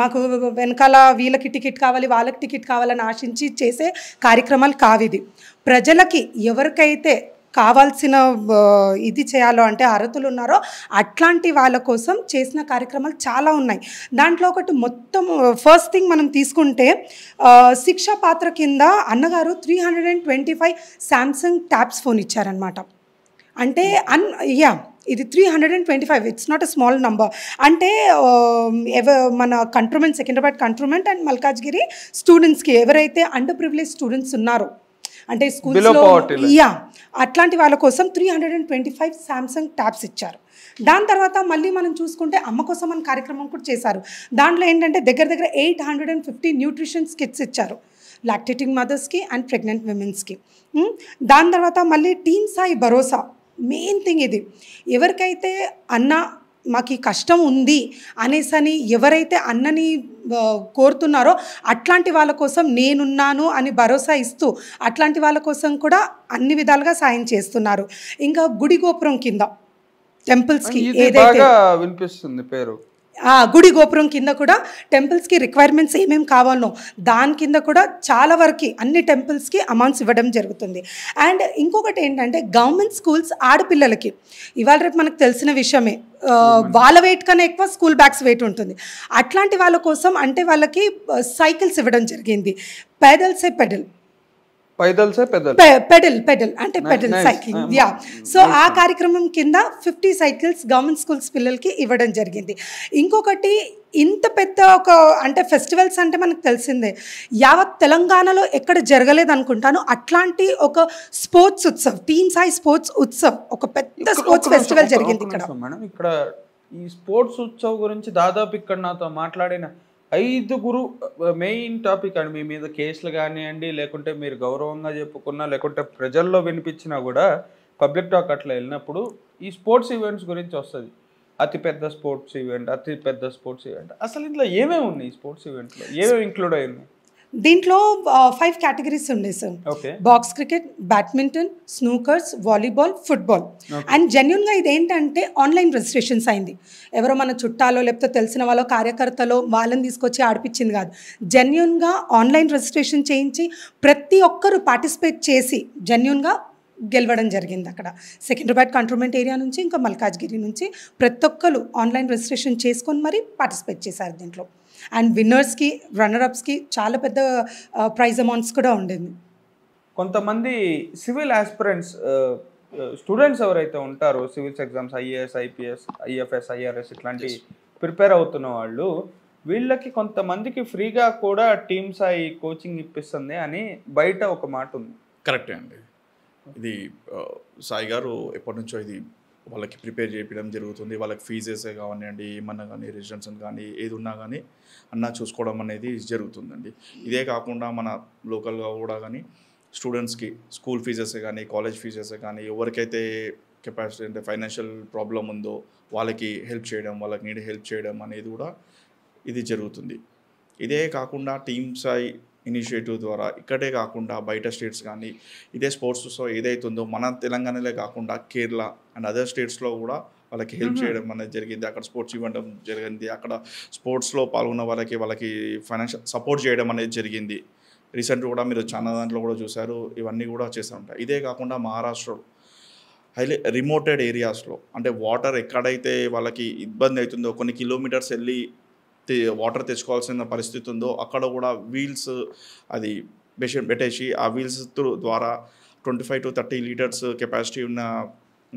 మాకు వెనకాల వీళ్ళకి టికెట్ కావాలి వాళ్ళకి టికెట్ కావాలని ఆశించి చేసే కార్యక్రమాలు కావిది ప్రజలకి ఎవరికైతే కావాల్సిన ఇది చేయాలో అంటే అర్హతలు ఉన్నారో అట్లాంటి వాళ్ళ కోసం చేసిన కార్యక్రమాలు చాలా ఉన్నాయి దాంట్లో ఒకటి మొత్తం ఫస్ట్ థింగ్ మనం తీసుకుంటే శిక్ష పాత్ర కింద అన్నగారు three hundred and twenty five Samsung tabs phone ఇచ్చారనమాట అంటే అన్ యా ఇది three hundred and twenty five it's not a small number అంటే ఎవ మన cantonment Secunderabad cantonment and Malkajgiri స్టూడెంట్స్కి ఎవరైతే అండర్ ప్రివిలేజ్ స్టూడెంట్స్ ఉన్నారో అంటే స్కూల్లో యా అట్లాంటి వాళ్ళ కోసం three hundred and twenty five Samsung tabs ఇచ్చారు దాని తర్వాత మళ్ళీ మనం చూసుకుంటే అమ్మ కోసం అని కార్యక్రమం కూడా చేశారు దాంట్లో ఏంటంటే దగ్గర దగ్గర eight hundred and fifty nutritions kits ఇచ్చారు లాక్టేటింగ్ మదర్స్కి అండ్ ప్రెగ్నెంట్ విమెన్స్కి దాని తర్వాత మళ్ళీ టీమ్ సాయి భరోసా మెయిన్ థింగ్ ఇది ఎవరికైతే అన్న మాకు కష్టం ఉంది అనేసని ఎవరైతే అన్నని కోరుతున్నారో అట్లాంటి వాళ్ళ కోసం నేనున్నాను అని భరోసా ఇస్తూ అట్లాంటి వాళ్ళ కోసం కూడా అన్ని విధాలుగా సాయం చేస్తున్నారు ఇంకా గుడి గోపురం కింద టెంపుల్స్కి ఏదైతే వినిపిస్తుంది పేరు ఆ గుడి గోపురం కింద కూడా టెంపుల్స్కి రిక్వైర్మెంట్స్ ఏమేమి కావాలనో దాని కింద కూడా చాలా వరకు అన్ని టెంపుల్స్కి అమౌంట్స్ ఇవ్వడం జరుగుతుంది అండ్ ఇంకొకటి ఏంటంటే గవర్నమెంట్ స్కూల్స్ ఆడపిల్లలకి ఇవాళ రేపు మనకు తెలిసిన విషయమే వాళ్ళ వెయిట్ కన్నా ఎక్కువ స్కూల్ బ్యాగ్స్ వెయిట్ ఉంటుంది అట్లాంటి వాళ్ళ కోసం అంటే వాళ్ళకి సైకిల్స్ ఇవ్వడం జరిగింది పెడల్సే పెడల్ పెడల్ పెడల్ అంటే pedal yeah so um, um, ఆ um. కార్యక్రమం కింద ఫిఫ్టీ సైకిల్స్ గవర్నమెంట్ స్కూల్స్ పిల్లలకి ఇవ్వడం జరిగింది ఇంకొకటి ఇంత పెద్ద ఒక అంటే ఫెస్టివల్స్ అంటే మనకు తెలిసిందే యావత్ తెలంగాణలో ఎక్కడ జరగలేదు అనుకుంటాను అట్లాంటి ఒక స్పోర్ట్స్ ఉత్సవ్ టీమ్ సాయి స్పోర్ట్స్ ఉత్సవ్ ఒక పెద్ద స్పోర్ట్స్ ఫెస్టివల్ జరిగింది ఇక్కడ ఇక్కడ ఈ స్పోర్ట్స్ ఉత్సవ్ గురించి దాదాపు ఇక్కడ నాతో మాట్లాడిన ఐదుగురు మెయిన్ టాపిక్ అండి మీ మీద కేసులు కానివ్వండి లేకుంటే మీరు గౌరవంగా చెప్పుకున్నా లేకుంటే ప్రజల్లో వినిపించినా కూడా పబ్లిక్ టాక్ అట్లా వెళ్ళినప్పుడు ఈ స్పోర్ట్స్ ఈవెంట్స్ గురించి వస్తుంది అతిపెద్ద స్పోర్ట్స్ ఈవెంట్ అతి పెద్ద స్పోర్ట్స్ ఈవెంట్ అసలు ఇంట్లో ఏమేమి ఉన్నాయి స్పోర్ట్స్ ఈవెంట్లో ఏమేమి ఇంక్లూడ్ అయ్యి ఉన్నాయి దీంట్లో ఫైవ్ కేటగిరీస్ ఉండే sir box cricket badminton snookers volleyball football and జెన్యున్గా ఇదేంటంటే ఆన్లైన్ రిజిస్ట్రేషన్స్ అయింది ఎవరో మన చుట్టాలో లేకపోతే తెలిసిన వాళ్ళో కార్యకర్తలో వాళ్ళని తీసుకొచ్చి ఆడిపించింది కాదు జెన్యున్గా ఆన్లైన్ రిజిస్ట్రేషన్ చేయించి ప్రతి ఒక్కరు పార్టిసిపేట్ చేసి జెన్యున్గా గెలవడం జరిగింది అక్కడ సెకండ్రాబాద్ కంట్రోల్మెంట్ ఏరియా నుంచి ఇంకా మల్కాజ్గిరి నుంచి ప్రతి ఒక్కరు ఆన్లైన్ రిజిస్ట్రేషన్ చేసుకొని మరీ పార్టిసిపేట్ చేశారు దీంట్లో అండ్ విన్నర్స్కి రన్నర్అప్స్కి చాలా పెద్ద ప్రైజ్ అమౌంట్స్ కూడా ఉండింది కొంతమంది సివిల్ ఆస్పిరెంట్స్ స్టూడెంట్స్ ఎవరైతే ఉంటారో civils exams IAS IPS IFS IRS ఇట్లాంటి ప్రిపేర్ అవుతున్న వాళ్ళు వీళ్ళకి కొంతమందికి ఫ్రీగా కూడా టీమ్ సాయి కోచింగ్ ఇప్పిస్తుంది అని బయట ఒక మాట ఉంది కరెక్టే అండి ఇది సాయి గారు ఎప్పటి నుంచో ఇది వాళ్ళకి ప్రిపేర్ చేయడం జరుగుతుంది వాళ్ళకి ఫీజెస్ కానివ్వండి ఏమన్నా కానీ రెసిడెన్స్ కానీ ఏది ఉన్నా కానీ అన్నా చూసుకోవడం అనేది జరుగుతుందండి ఇదే కాకుండా మన లోకల్గా కూడా కానీ స్టూడెంట్స్కి స్కూల్ ఫీజెస్ కానీ కాలేజ్ ఫీజెస్ కానీ ఎవరికైతే కెపాసిటీ అంటే ఫైనాన్షియల్ ప్రాబ్లం ఉందో వాళ్ళకి హెల్ప్ చేయడం వాళ్ళకి నీడ హెల్ప్ చేయడం అనేది కూడా ఇది జరుగుతుంది ఇదే కాకుండా టీమ్స్ ఇనిషియేటివ్ ద్వారా ఇక్కడే కాకుండా బయట స్టేట్స్ కానీ ఇదే స్పోర్ట్స్లో ఏదైతుందో మన తెలంగాణలే కాకుండా కేరళ అండ్ అదర్ స్టేట్స్లో కూడా వాళ్ళకి హెల్ప్ చేయడం అనేది జరిగింది అక్కడ స్పోర్ట్స్ ఇవ్వడం జరిగింది అక్కడ స్పోర్ట్స్లో పాల్గొన్న వాళ్ళకి వాళ్ళకి ఫైనాన్షియల్ సపోర్ట్ చేయడం అనేది జరిగింది రీసెంట్ కూడా మీరు చాలా దాంట్లో కూడా చూశారు ఇవన్నీ కూడా చేస్తూ ఉంటాయి ఇదే కాకుండా మహారాష్ట్రలో హైలీ రిమోటెడ్ ఏరియాస్లో అంటే వాటర్ ఎక్కడైతే వాళ్ళకి ఇబ్బంది అవుతుందో కొన్ని కిలోమీటర్స్ వెళ్ళి వాటర్ తెచ్చుకోవాల్సిన పరిస్థితి ఉందో అక్కడ కూడా వీల్స్ అది మెషిన్ పెట్టేసి ఆ వీల్స్ ద్వారా twenty five to thirty litres capacity ఉన్న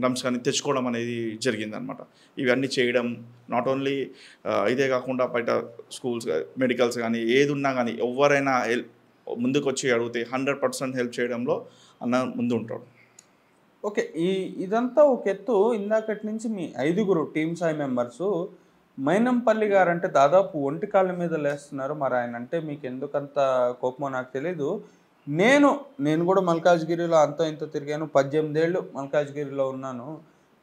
డ్రమ్స్ కానీ తెచ్చుకోవడం అనేది జరిగిందనమాట ఇవన్నీ చేయడం నాట్ ఓన్లీ ఇదే కాకుండా బయట స్కూల్స్ మెడికల్స్ కానీ ఏది ఉన్నా కానీ ఎవరైనా ముందుకు వచ్చి అడిగితే హండ్రెడ్ పర్సెంట్ హెల్ప్ చేయడంలో అన్న ముందు ఉంటాడు ఓకే ఈ ఇదంతా ఒక ఎత్తు ఇందాకటి నుంచి మీ ఐదుగురు టీమ్ సాయి మెంబర్సు మైనంపల్లి గారు అంటే దాదాపు ఒంటి కాళ్ళ మీద లేస్తున్నారు మరి ఆయన అంటే మీకు ఎందుకంత కోపమో నాకు తెలీదు నేను నేను కూడా మల్కాజ్గిరిలో అంత ఇంత తిరిగాను పద్దెనిమిదేళ్ళు మల్కాజ్గిరిలో ఉన్నాను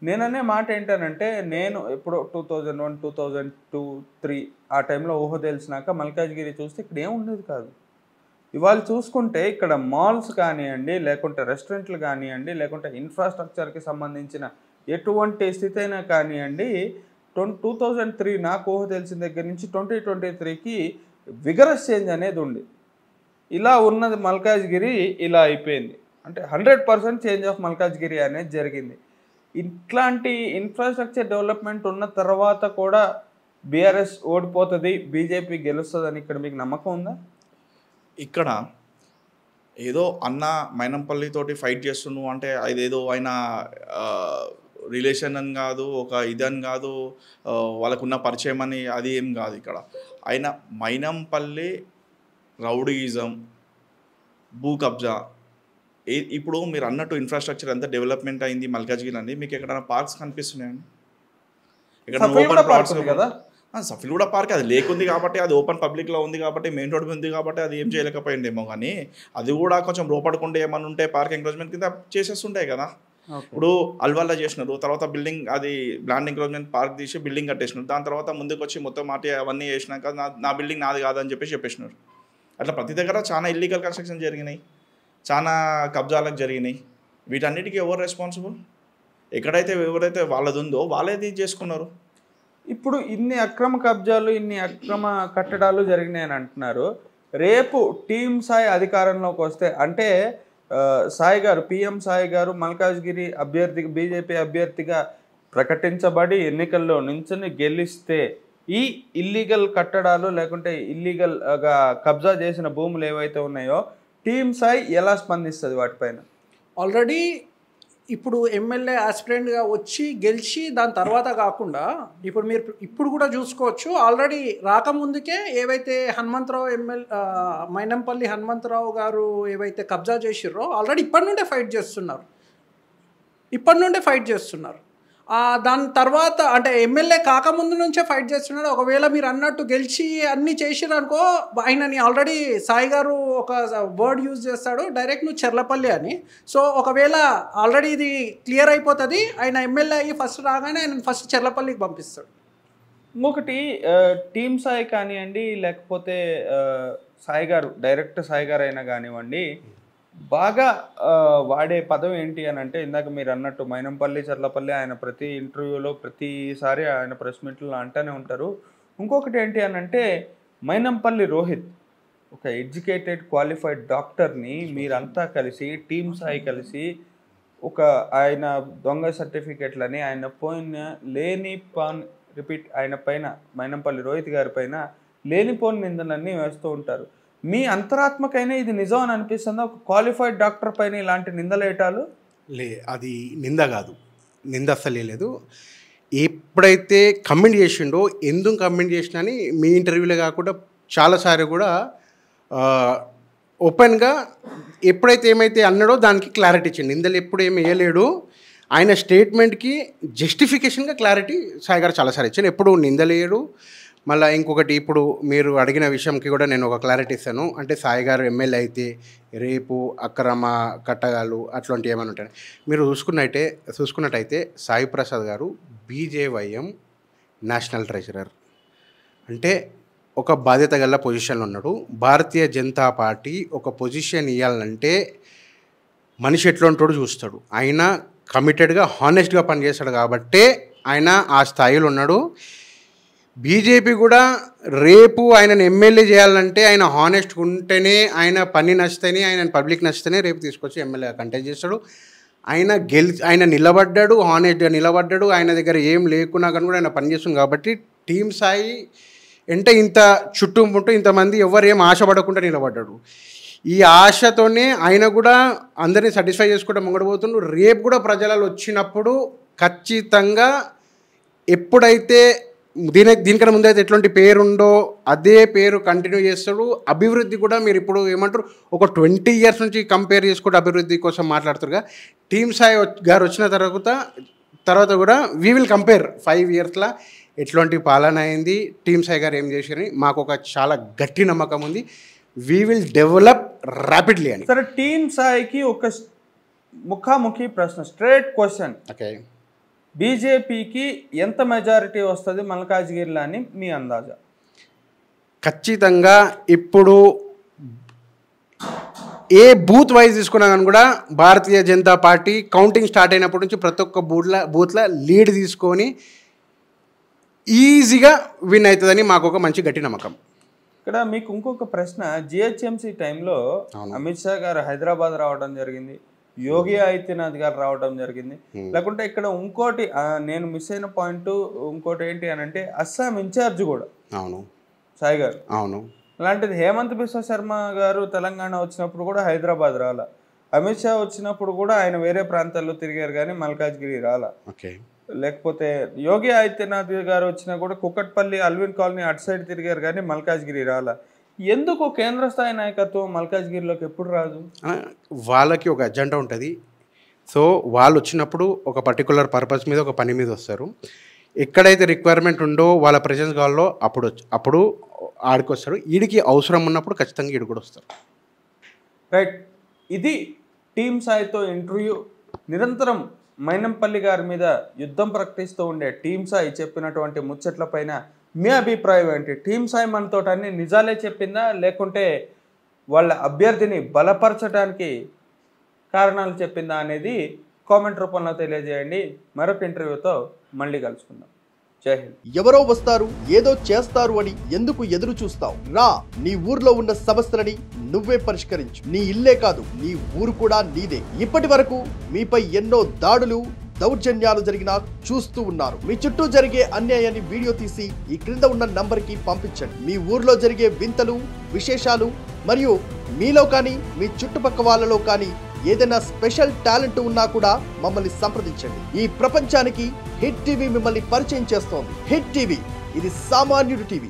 నేననే మాట ఏంటనంటే నేను ఎప్పుడో two thousand one two thousand two three ఆ టైంలో ఊహ తెలిసినాక మల్కాజ్గిరి చూస్తే ఇక్కడ ఏముండేది కాదు ఇవాళ చూసుకుంటే ఇక్కడ మాల్స్ కానివ్వండి లేకుంటే రెస్టారెంట్లు కానివ్వండి లేకుంటే ఇన్ఫ్రాస్ట్రక్చర్కి సంబంధించిన ఎటువంటి స్థితి అయినా కానివ్వండి ట్వంటీ టూ థౌజండ్ త్రీ నాకు ఊహ తెలిసిన దగ్గర నుంచి ట్వంటీ ట్వంటీ త్రీకి విగరస్ చేంజ్ అనేది ఉంది ఇలా ఉన్నది మల్కాజ్గిరి ఇలా అయిపోయింది అంటే hundred percent change of Malkajgiri అనేది జరిగింది ఇట్లాంటి ఇన్ఫ్రాస్ట్రక్చర్ డెవలప్మెంట్ ఉన్న తర్వాత కూడా బీఆర్ఎస్ ఓడిపోతుంది బీజేపీ గెలుస్తుంది అని ఇక్కడ మీకు నమ్మకం ఉందా ఇక్కడ ఏదో అన్న మైనంపల్లితోటి ఫైట్ చేస్తున్నావు అంటే అదేదో ఆయన రిలేషన్ అని కాదు ఒక ఇదని కాదు వాళ్ళకున్న పరిచయం అని అది ఏం కాదు ఇక్కడ అయినా మైనంపల్లి రౌడీజం భూ కబ్జా ఇప్పుడు మీరు అన్నట్టు ఇన్ఫ్రాస్ట్రక్చర్ అంతా డెవలప్మెంట్ అయింది మల్కాజ్గిరి అని మీకు ఎక్కడైనా పార్క్స్ కనిపిస్తున్నాయండి ఎక్కడ ఓపెన్ పార్క్స్ కదా సఫిల్ కూడా పార్క్ అది లేకుంది కాబట్టి అది ఓపెన్ పబ్లిక్లో ఉంది కాబట్టి మెయిన్ రోడ్ ఉంది కాబట్టి అది ఏం చేయలేకపోయిండేమో కానీ అది కూడా కొంచెం లోపడకుండా ఏమైనా ఉంటే పార్క్ ఎంకరేజ్మెంట్ కింద చేసేస్తుంటాయి కదా ఇప్పుడు అల్వాల్లో చేసినారు తర్వాత బిల్డింగ్ అది ల్యాండ్ ఎంక్రోచ్మెంట్ పార్క్ తీసి బిల్డింగ్ కట్టేసినారు దాని తర్వాత ముందుకు వచ్చి మొత్తం మాటి అవన్నీ చేసినాక నా నా బిల్డింగ్ నాది కాదని చెప్పేసి చెప్పేసినారు అట్లా ప్రతి దగ్గర చాలా ఇల్లీగల్ కన్స్ట్రక్షన్ జరిగినాయి చాలా కబ్జాలకు జరిగినాయి వీటన్నిటికీ ఎవరు రెస్పాన్సిబుల్ ఎక్కడైతే ఎవరైతే వాళ్ళది ఉందో వాళ్ళేది చేసుకున్నారు ఇప్పుడు ఇన్ని అక్రమ కబ్జాలు ఇన్ని అక్రమ కట్టడాలు జరిగినాయని అంటున్నారు రేపు టీమ్ సాయి అధికారంలోకి వస్తే అంటే సాయి గారు పిఎం సాయి గారు మల్కాజ్గిరి అభ్యర్థి బీజేపీ అభ్యర్థిగా ప్రకటించబడి ఎన్నికల్లో నుంచి గెలిస్తే ఈ ఇల్లీగల్ కట్టడాలు లేకుంటే ఇల్లీగల్గా కబ్జా చేసిన భూములు ఏవైతే ఉన్నాయో టీమ్ సాయి ఎలా స్పందిస్తుంది వాటిపైన ఆల్రెడీ ఇప్పుడు ఎమ్మెల్యే ఆస్పిరెంట్గా వచ్చి గెలిచి దాని తర్వాత కాకుండా ఇప్పుడు మీరు ఇప్పుడు కూడా చూసుకోవచ్చు ఆల్రెడీ రాకముందుకే ఏవైతే హనుమంతరావు ఎమ్మెల్ మైనంపల్లి హనుమంతరావు గారు ఏవైతే కబ్జా చేసిర్రో ఆల్రెడీ ఇప్పటి నుండే ఫైట్ చేస్తున్నారు ఇప్పటి నుండే ఫైట్ చేస్తున్నారు దాని తర్వాత అంటే ఎమ్మెల్యే కాకముందు నుంచే ఫైట్ చేస్తున్నాడు ఒకవేళ మీరు అన్నట్టు గెలిచి అన్ని చేసిరనుకో ఆయనని ఆల్రెడీ సాయి గారు ఒక వర్డ్ యూజ్ చేస్తాడు డైరెక్ట్ నువ్వు చెర్లపల్లి అని సో ఒకవేళ ఆల్రెడీ ఇది క్లియర్ అయిపోతుంది ఆయన ఎమ్మెల్యే అయ్యి ఫస్ట్ రాగానే ఆయన ఫస్ట్ చెర్లపల్లికి పంపిస్తాడు ఇంకొకటి టీమ్ సాయి కానివ్వండి లేకపోతే సాయి గారు డైరెక్ట్ సాయి గారు అయినా కానివ్వండి బాగా వాడే పదం ఏంటి అని అంటే ఇందాక మీరు అన్నట్టు మైనంపల్లి చర్లపల్లి ఆయన ప్రతి ఇంటర్వ్యూలో ప్రతిసారి ఆయన ప్రెస్ మీట్లో అంటూనే ఉంటారు ఇంకొకటి ఏంటి అని అంటే మైనంపల్లి రోహిత్ ఒక ఎడ్యుకేటెడ్ క్వాలిఫైడ్ డాక్టర్ని మీరంతా కలిసి టీమ్ సాయి కలిసి ఒక ఆయన దొంగ సర్టిఫికెట్లని ఆయన పోయిన లేని పాన్ రిపీట్ ఆయన పైన మైనంపల్లి రోహిత్ గారి పైన లేనిపోని నిందనన్నీ వేస్తూ ఉంటారు మీ అంతరాత్మకైనా ఇది నిజం అని అనిపిస్తుంది ఒక క్వాలిఫైడ్ డాక్టర్ పైన ఇలాంటి నిందలేటాలు లే అది నింద కాదు నింద అస్సలే లేదు ఎప్పుడైతే కమెంట్ చేసిండో ఎందుకు కమెంట్ చేసినా అని మీ ఇంటర్వ్యూలో కాకుండా చాలాసార్లు కూడా ఓపెన్గా ఎప్పుడైతే ఏమైతే అన్నాడో దానికి క్లారిటీ ఇచ్చింది ఇందులో ఎప్పుడు ఏమి వేయలేడు ఆయన స్టేట్మెంట్కి జస్టిఫికేషన్గా క్లారిటీ సాయి గారు చాలాసార్లు ఇచ్చాను ఎప్పుడు నిందలేడు మళ్ళీ ఇంకొకటి ఇప్పుడు మీరు అడిగిన విషయంకి కూడా నేను ఒక క్లారిటీ ఇస్తాను అంటే సాయి గారు ఎమ్మెల్యే అయితే రేపు అక్రమ కట్టగాలు అట్లాంటివి ఏమైనా ఉంటాయి మీరు చూసుకున్నట్టే చూసుకున్నట్టయితే సాయి ప్రసాద్ గారు బీజేవైఎం నేషనల్ ట్రెజరర్ అంటే ఒక బాధ్యత గల పొజిషన్లో ఉన్నాడు భారతీయ జనతా పార్టీ ఒక పొజిషన్ ఇవ్వాలంటే మనిషి ఎట్లా చూస్తాడు ఆయన కమిటెడ్గా హానెస్ట్గా పనిచేస్తాడు కాబట్టే ఆయన ఆ స్థాయిలో ఉన్నాడు బీజేపీ కూడా రేపు ఆయనను ఎమ్మెల్యే చేయాలంటే ఆయన హానెస్ట్ ఉంటేనే ఆయన పని నచ్చితేనే ఆయన పబ్లిక్ నచ్చితేనే రేపు తీసుకొచ్చి ఎమ్మెల్యే కంటెస్ట్ చేస్తాడు ఆయన గెలి ఆయన నిలబడ్డాడు హానెస్ట్గా నిలబడ్డాడు ఆయన దగ్గర ఏం లేకున్నా కానీ కూడా ఆయన పనిచేస్తుంది కాబట్టి టీమ్ సాయి అంటే ఇంత చుట్టుముట్టు ఇంతమంది ఎవరు ఏం ఆశపడకుండా నిలబడ్డాడు ఈ ఆశతోనే ఆయన కూడా అందరినీ సాటిస్ఫై చేసుకోవడం ముంగడిపోతుండ్రు రేపు కూడా ప్రజలలో వచ్చినప్పుడు ఖచ్చితంగా ఎప్పుడైతే దీని దీనికన్నా ముందు అయితే పేరుండో అదే పేరు కంటిన్యూ చేస్తాడు అభివృద్ధి కూడా మీరు ఇప్పుడు ఏమంటారు ఒక ట్వంటీ ఇయర్స్ నుంచి కంపేర్ చేసుకుంటే అభివృద్ధి కోసం మాట్లాడుతారుగా టీమ్ సాయి గారు వచ్చిన తర్వాత తర్వాత కూడా వీ విల్ కంపేర్ ఫైవ్ ఇయర్స్లో ఎట్లాంటి పాలన అయింది టీమ్ సాయి గారు ఏం చేశారని మాకు ఒక చాలా గట్టి నమ్మకం ఉంది వీ విల్ డెవలప్ ర్యాపిడ్లీ అని సరే టీమ్ సాయికి ఒక ముఖాముఖి ప్రశ్న స్ట్రేట్ క్వశ్చన్ ఓకే బీజేపీకి ఎంత మెజారిటీ వస్తుంది మల్కాజ్గిరిలో అని మీ అందాజ ఖచ్చితంగా ఇప్పుడు ఏ బూత్ వైజ్ తీసుకున్నా కానీ కూడా Bharatiya Janata party counting start అయినప్పటి నుంచి ప్రతి ఒక్క బూత్ల బూత్ల లీడ్ తీసుకొని ఈజీగా విన్ అవుతుందని మాకు ఒక మంచి గట్టి నమ్మకం ఇక్కడ మీకు ఇంకొక ప్రశ్న జిహెచ్ఎంసీ టైంలో అమిత్ షా గారు హైదరాబాద్ రావడం జరిగింది యోగి ఆదిత్యనాథ్ గారు రావడం జరిగింది లేకుంటే ఇక్కడ ఇంకోటి నేను మిస్ అయిన పాయింట్ ఇంకోటి ఏంటి అని అంటే అస్సాం ఇన్ఛార్జ్ కూడా అవును సాయి గారు అవును అలాంటిది హేమంత్ బిశ్వ శర్మ గారు తెలంగాణ వచ్చినప్పుడు కూడా హైదరాబాద్ రాల అమిత్ షా వచ్చినప్పుడు కూడా ఆయన వేరే ప్రాంతాల్లో తిరిగారు కానీ మల్కాజ్గిరి రాలా ఓకే లేకపోతే యోగి ఆదిత్యనాథ్ గారు వచ్చినా కూడా కుక్కట్పల్లి అల్విన్ కాలనీ అటు సైడ్ తిరిగారు కానీ మల్కాజ్గిరి రాలా ఎందుకు కేంద్ర స్థాయి నాయకత్వం మల్కాజ్గిరిలోకి ఎప్పుడు రాదు వాళ్ళకి ఒక అజెండా ఉంటుంది సో వాళ్ళు వచ్చినప్పుడు ఒక పర్టికులర్ పర్పస్ మీద ఒక పని మీద వస్తారు ఎక్కడైతే రిక్వైర్మెంట్ ఉండో వాళ్ళ ప్రజెన్స్ కాల్లో అప్పుడు అప్పుడు ఆడికి వస్తారు ఈడికి అవసరం ఉన్నప్పుడు ఖచ్చితంగా ఈడు కూడా వస్తారు రైట్ ఇది టీమ్ సాయితో ఇంటర్వ్యూ నిరంతరం మైనంపల్లి గారి మీద యుద్ధం ప్రకటిస్తూ ఉండే టీమ్ సాయి చెప్పినటువంటి ముచ్చట్లపైన మీ అభిప్రాయం ఏంటి టీమ్ సాయి మనతో అన్ని నిజాలే చెప్పిందా లేకుంటే వాళ్ళ అభ్యర్థిని బలపరచడానికి కారణాలు చెప్పిందా అనేది కామెంట్ రూపంలో తెలియజేయండి మరొక ఇంటర్వ్యూతో మళ్ళీ కలుసుకుందాం ఎవరో వస్తారు ఏదో చేస్తారు అని ఎందుకు ఎదురు చూస్తావు రా నీ ఊర్లో ఉన్న సమస్యలని నువ్వే పరిష్కరించు నీ ఇల్లే కాదు నీ ఊరు కూడా నీదే ఇప్పటి వరకు మీపై ఎన్నో దాడులు దౌర్జన్యాలు జరిగినా చూస్తూ ఉన్నారు మీ చుట్టూ జరిగే అన్యాయాన్ని వీడియో తీసి ఈ క్రింద ఉన్న కి పంపించండి మీ ఊర్లో జరిగే వింతలు విశేషాలు మరియు మీలో కానీ మీ చుట్టుపక్క వాళ్ళలో కానీ ఏదైనా స్పెషల్ టాలెంట్ ఉన్నా కూడా మమ్మల్ని సంప్రదించండి ఈ ప్రపంచానికి హిట్ టీవీ మిమ్మల్ని పరిచయం చేస్తోంది హిట్ టీవీ ఇది సామాన్యుడు టీవీ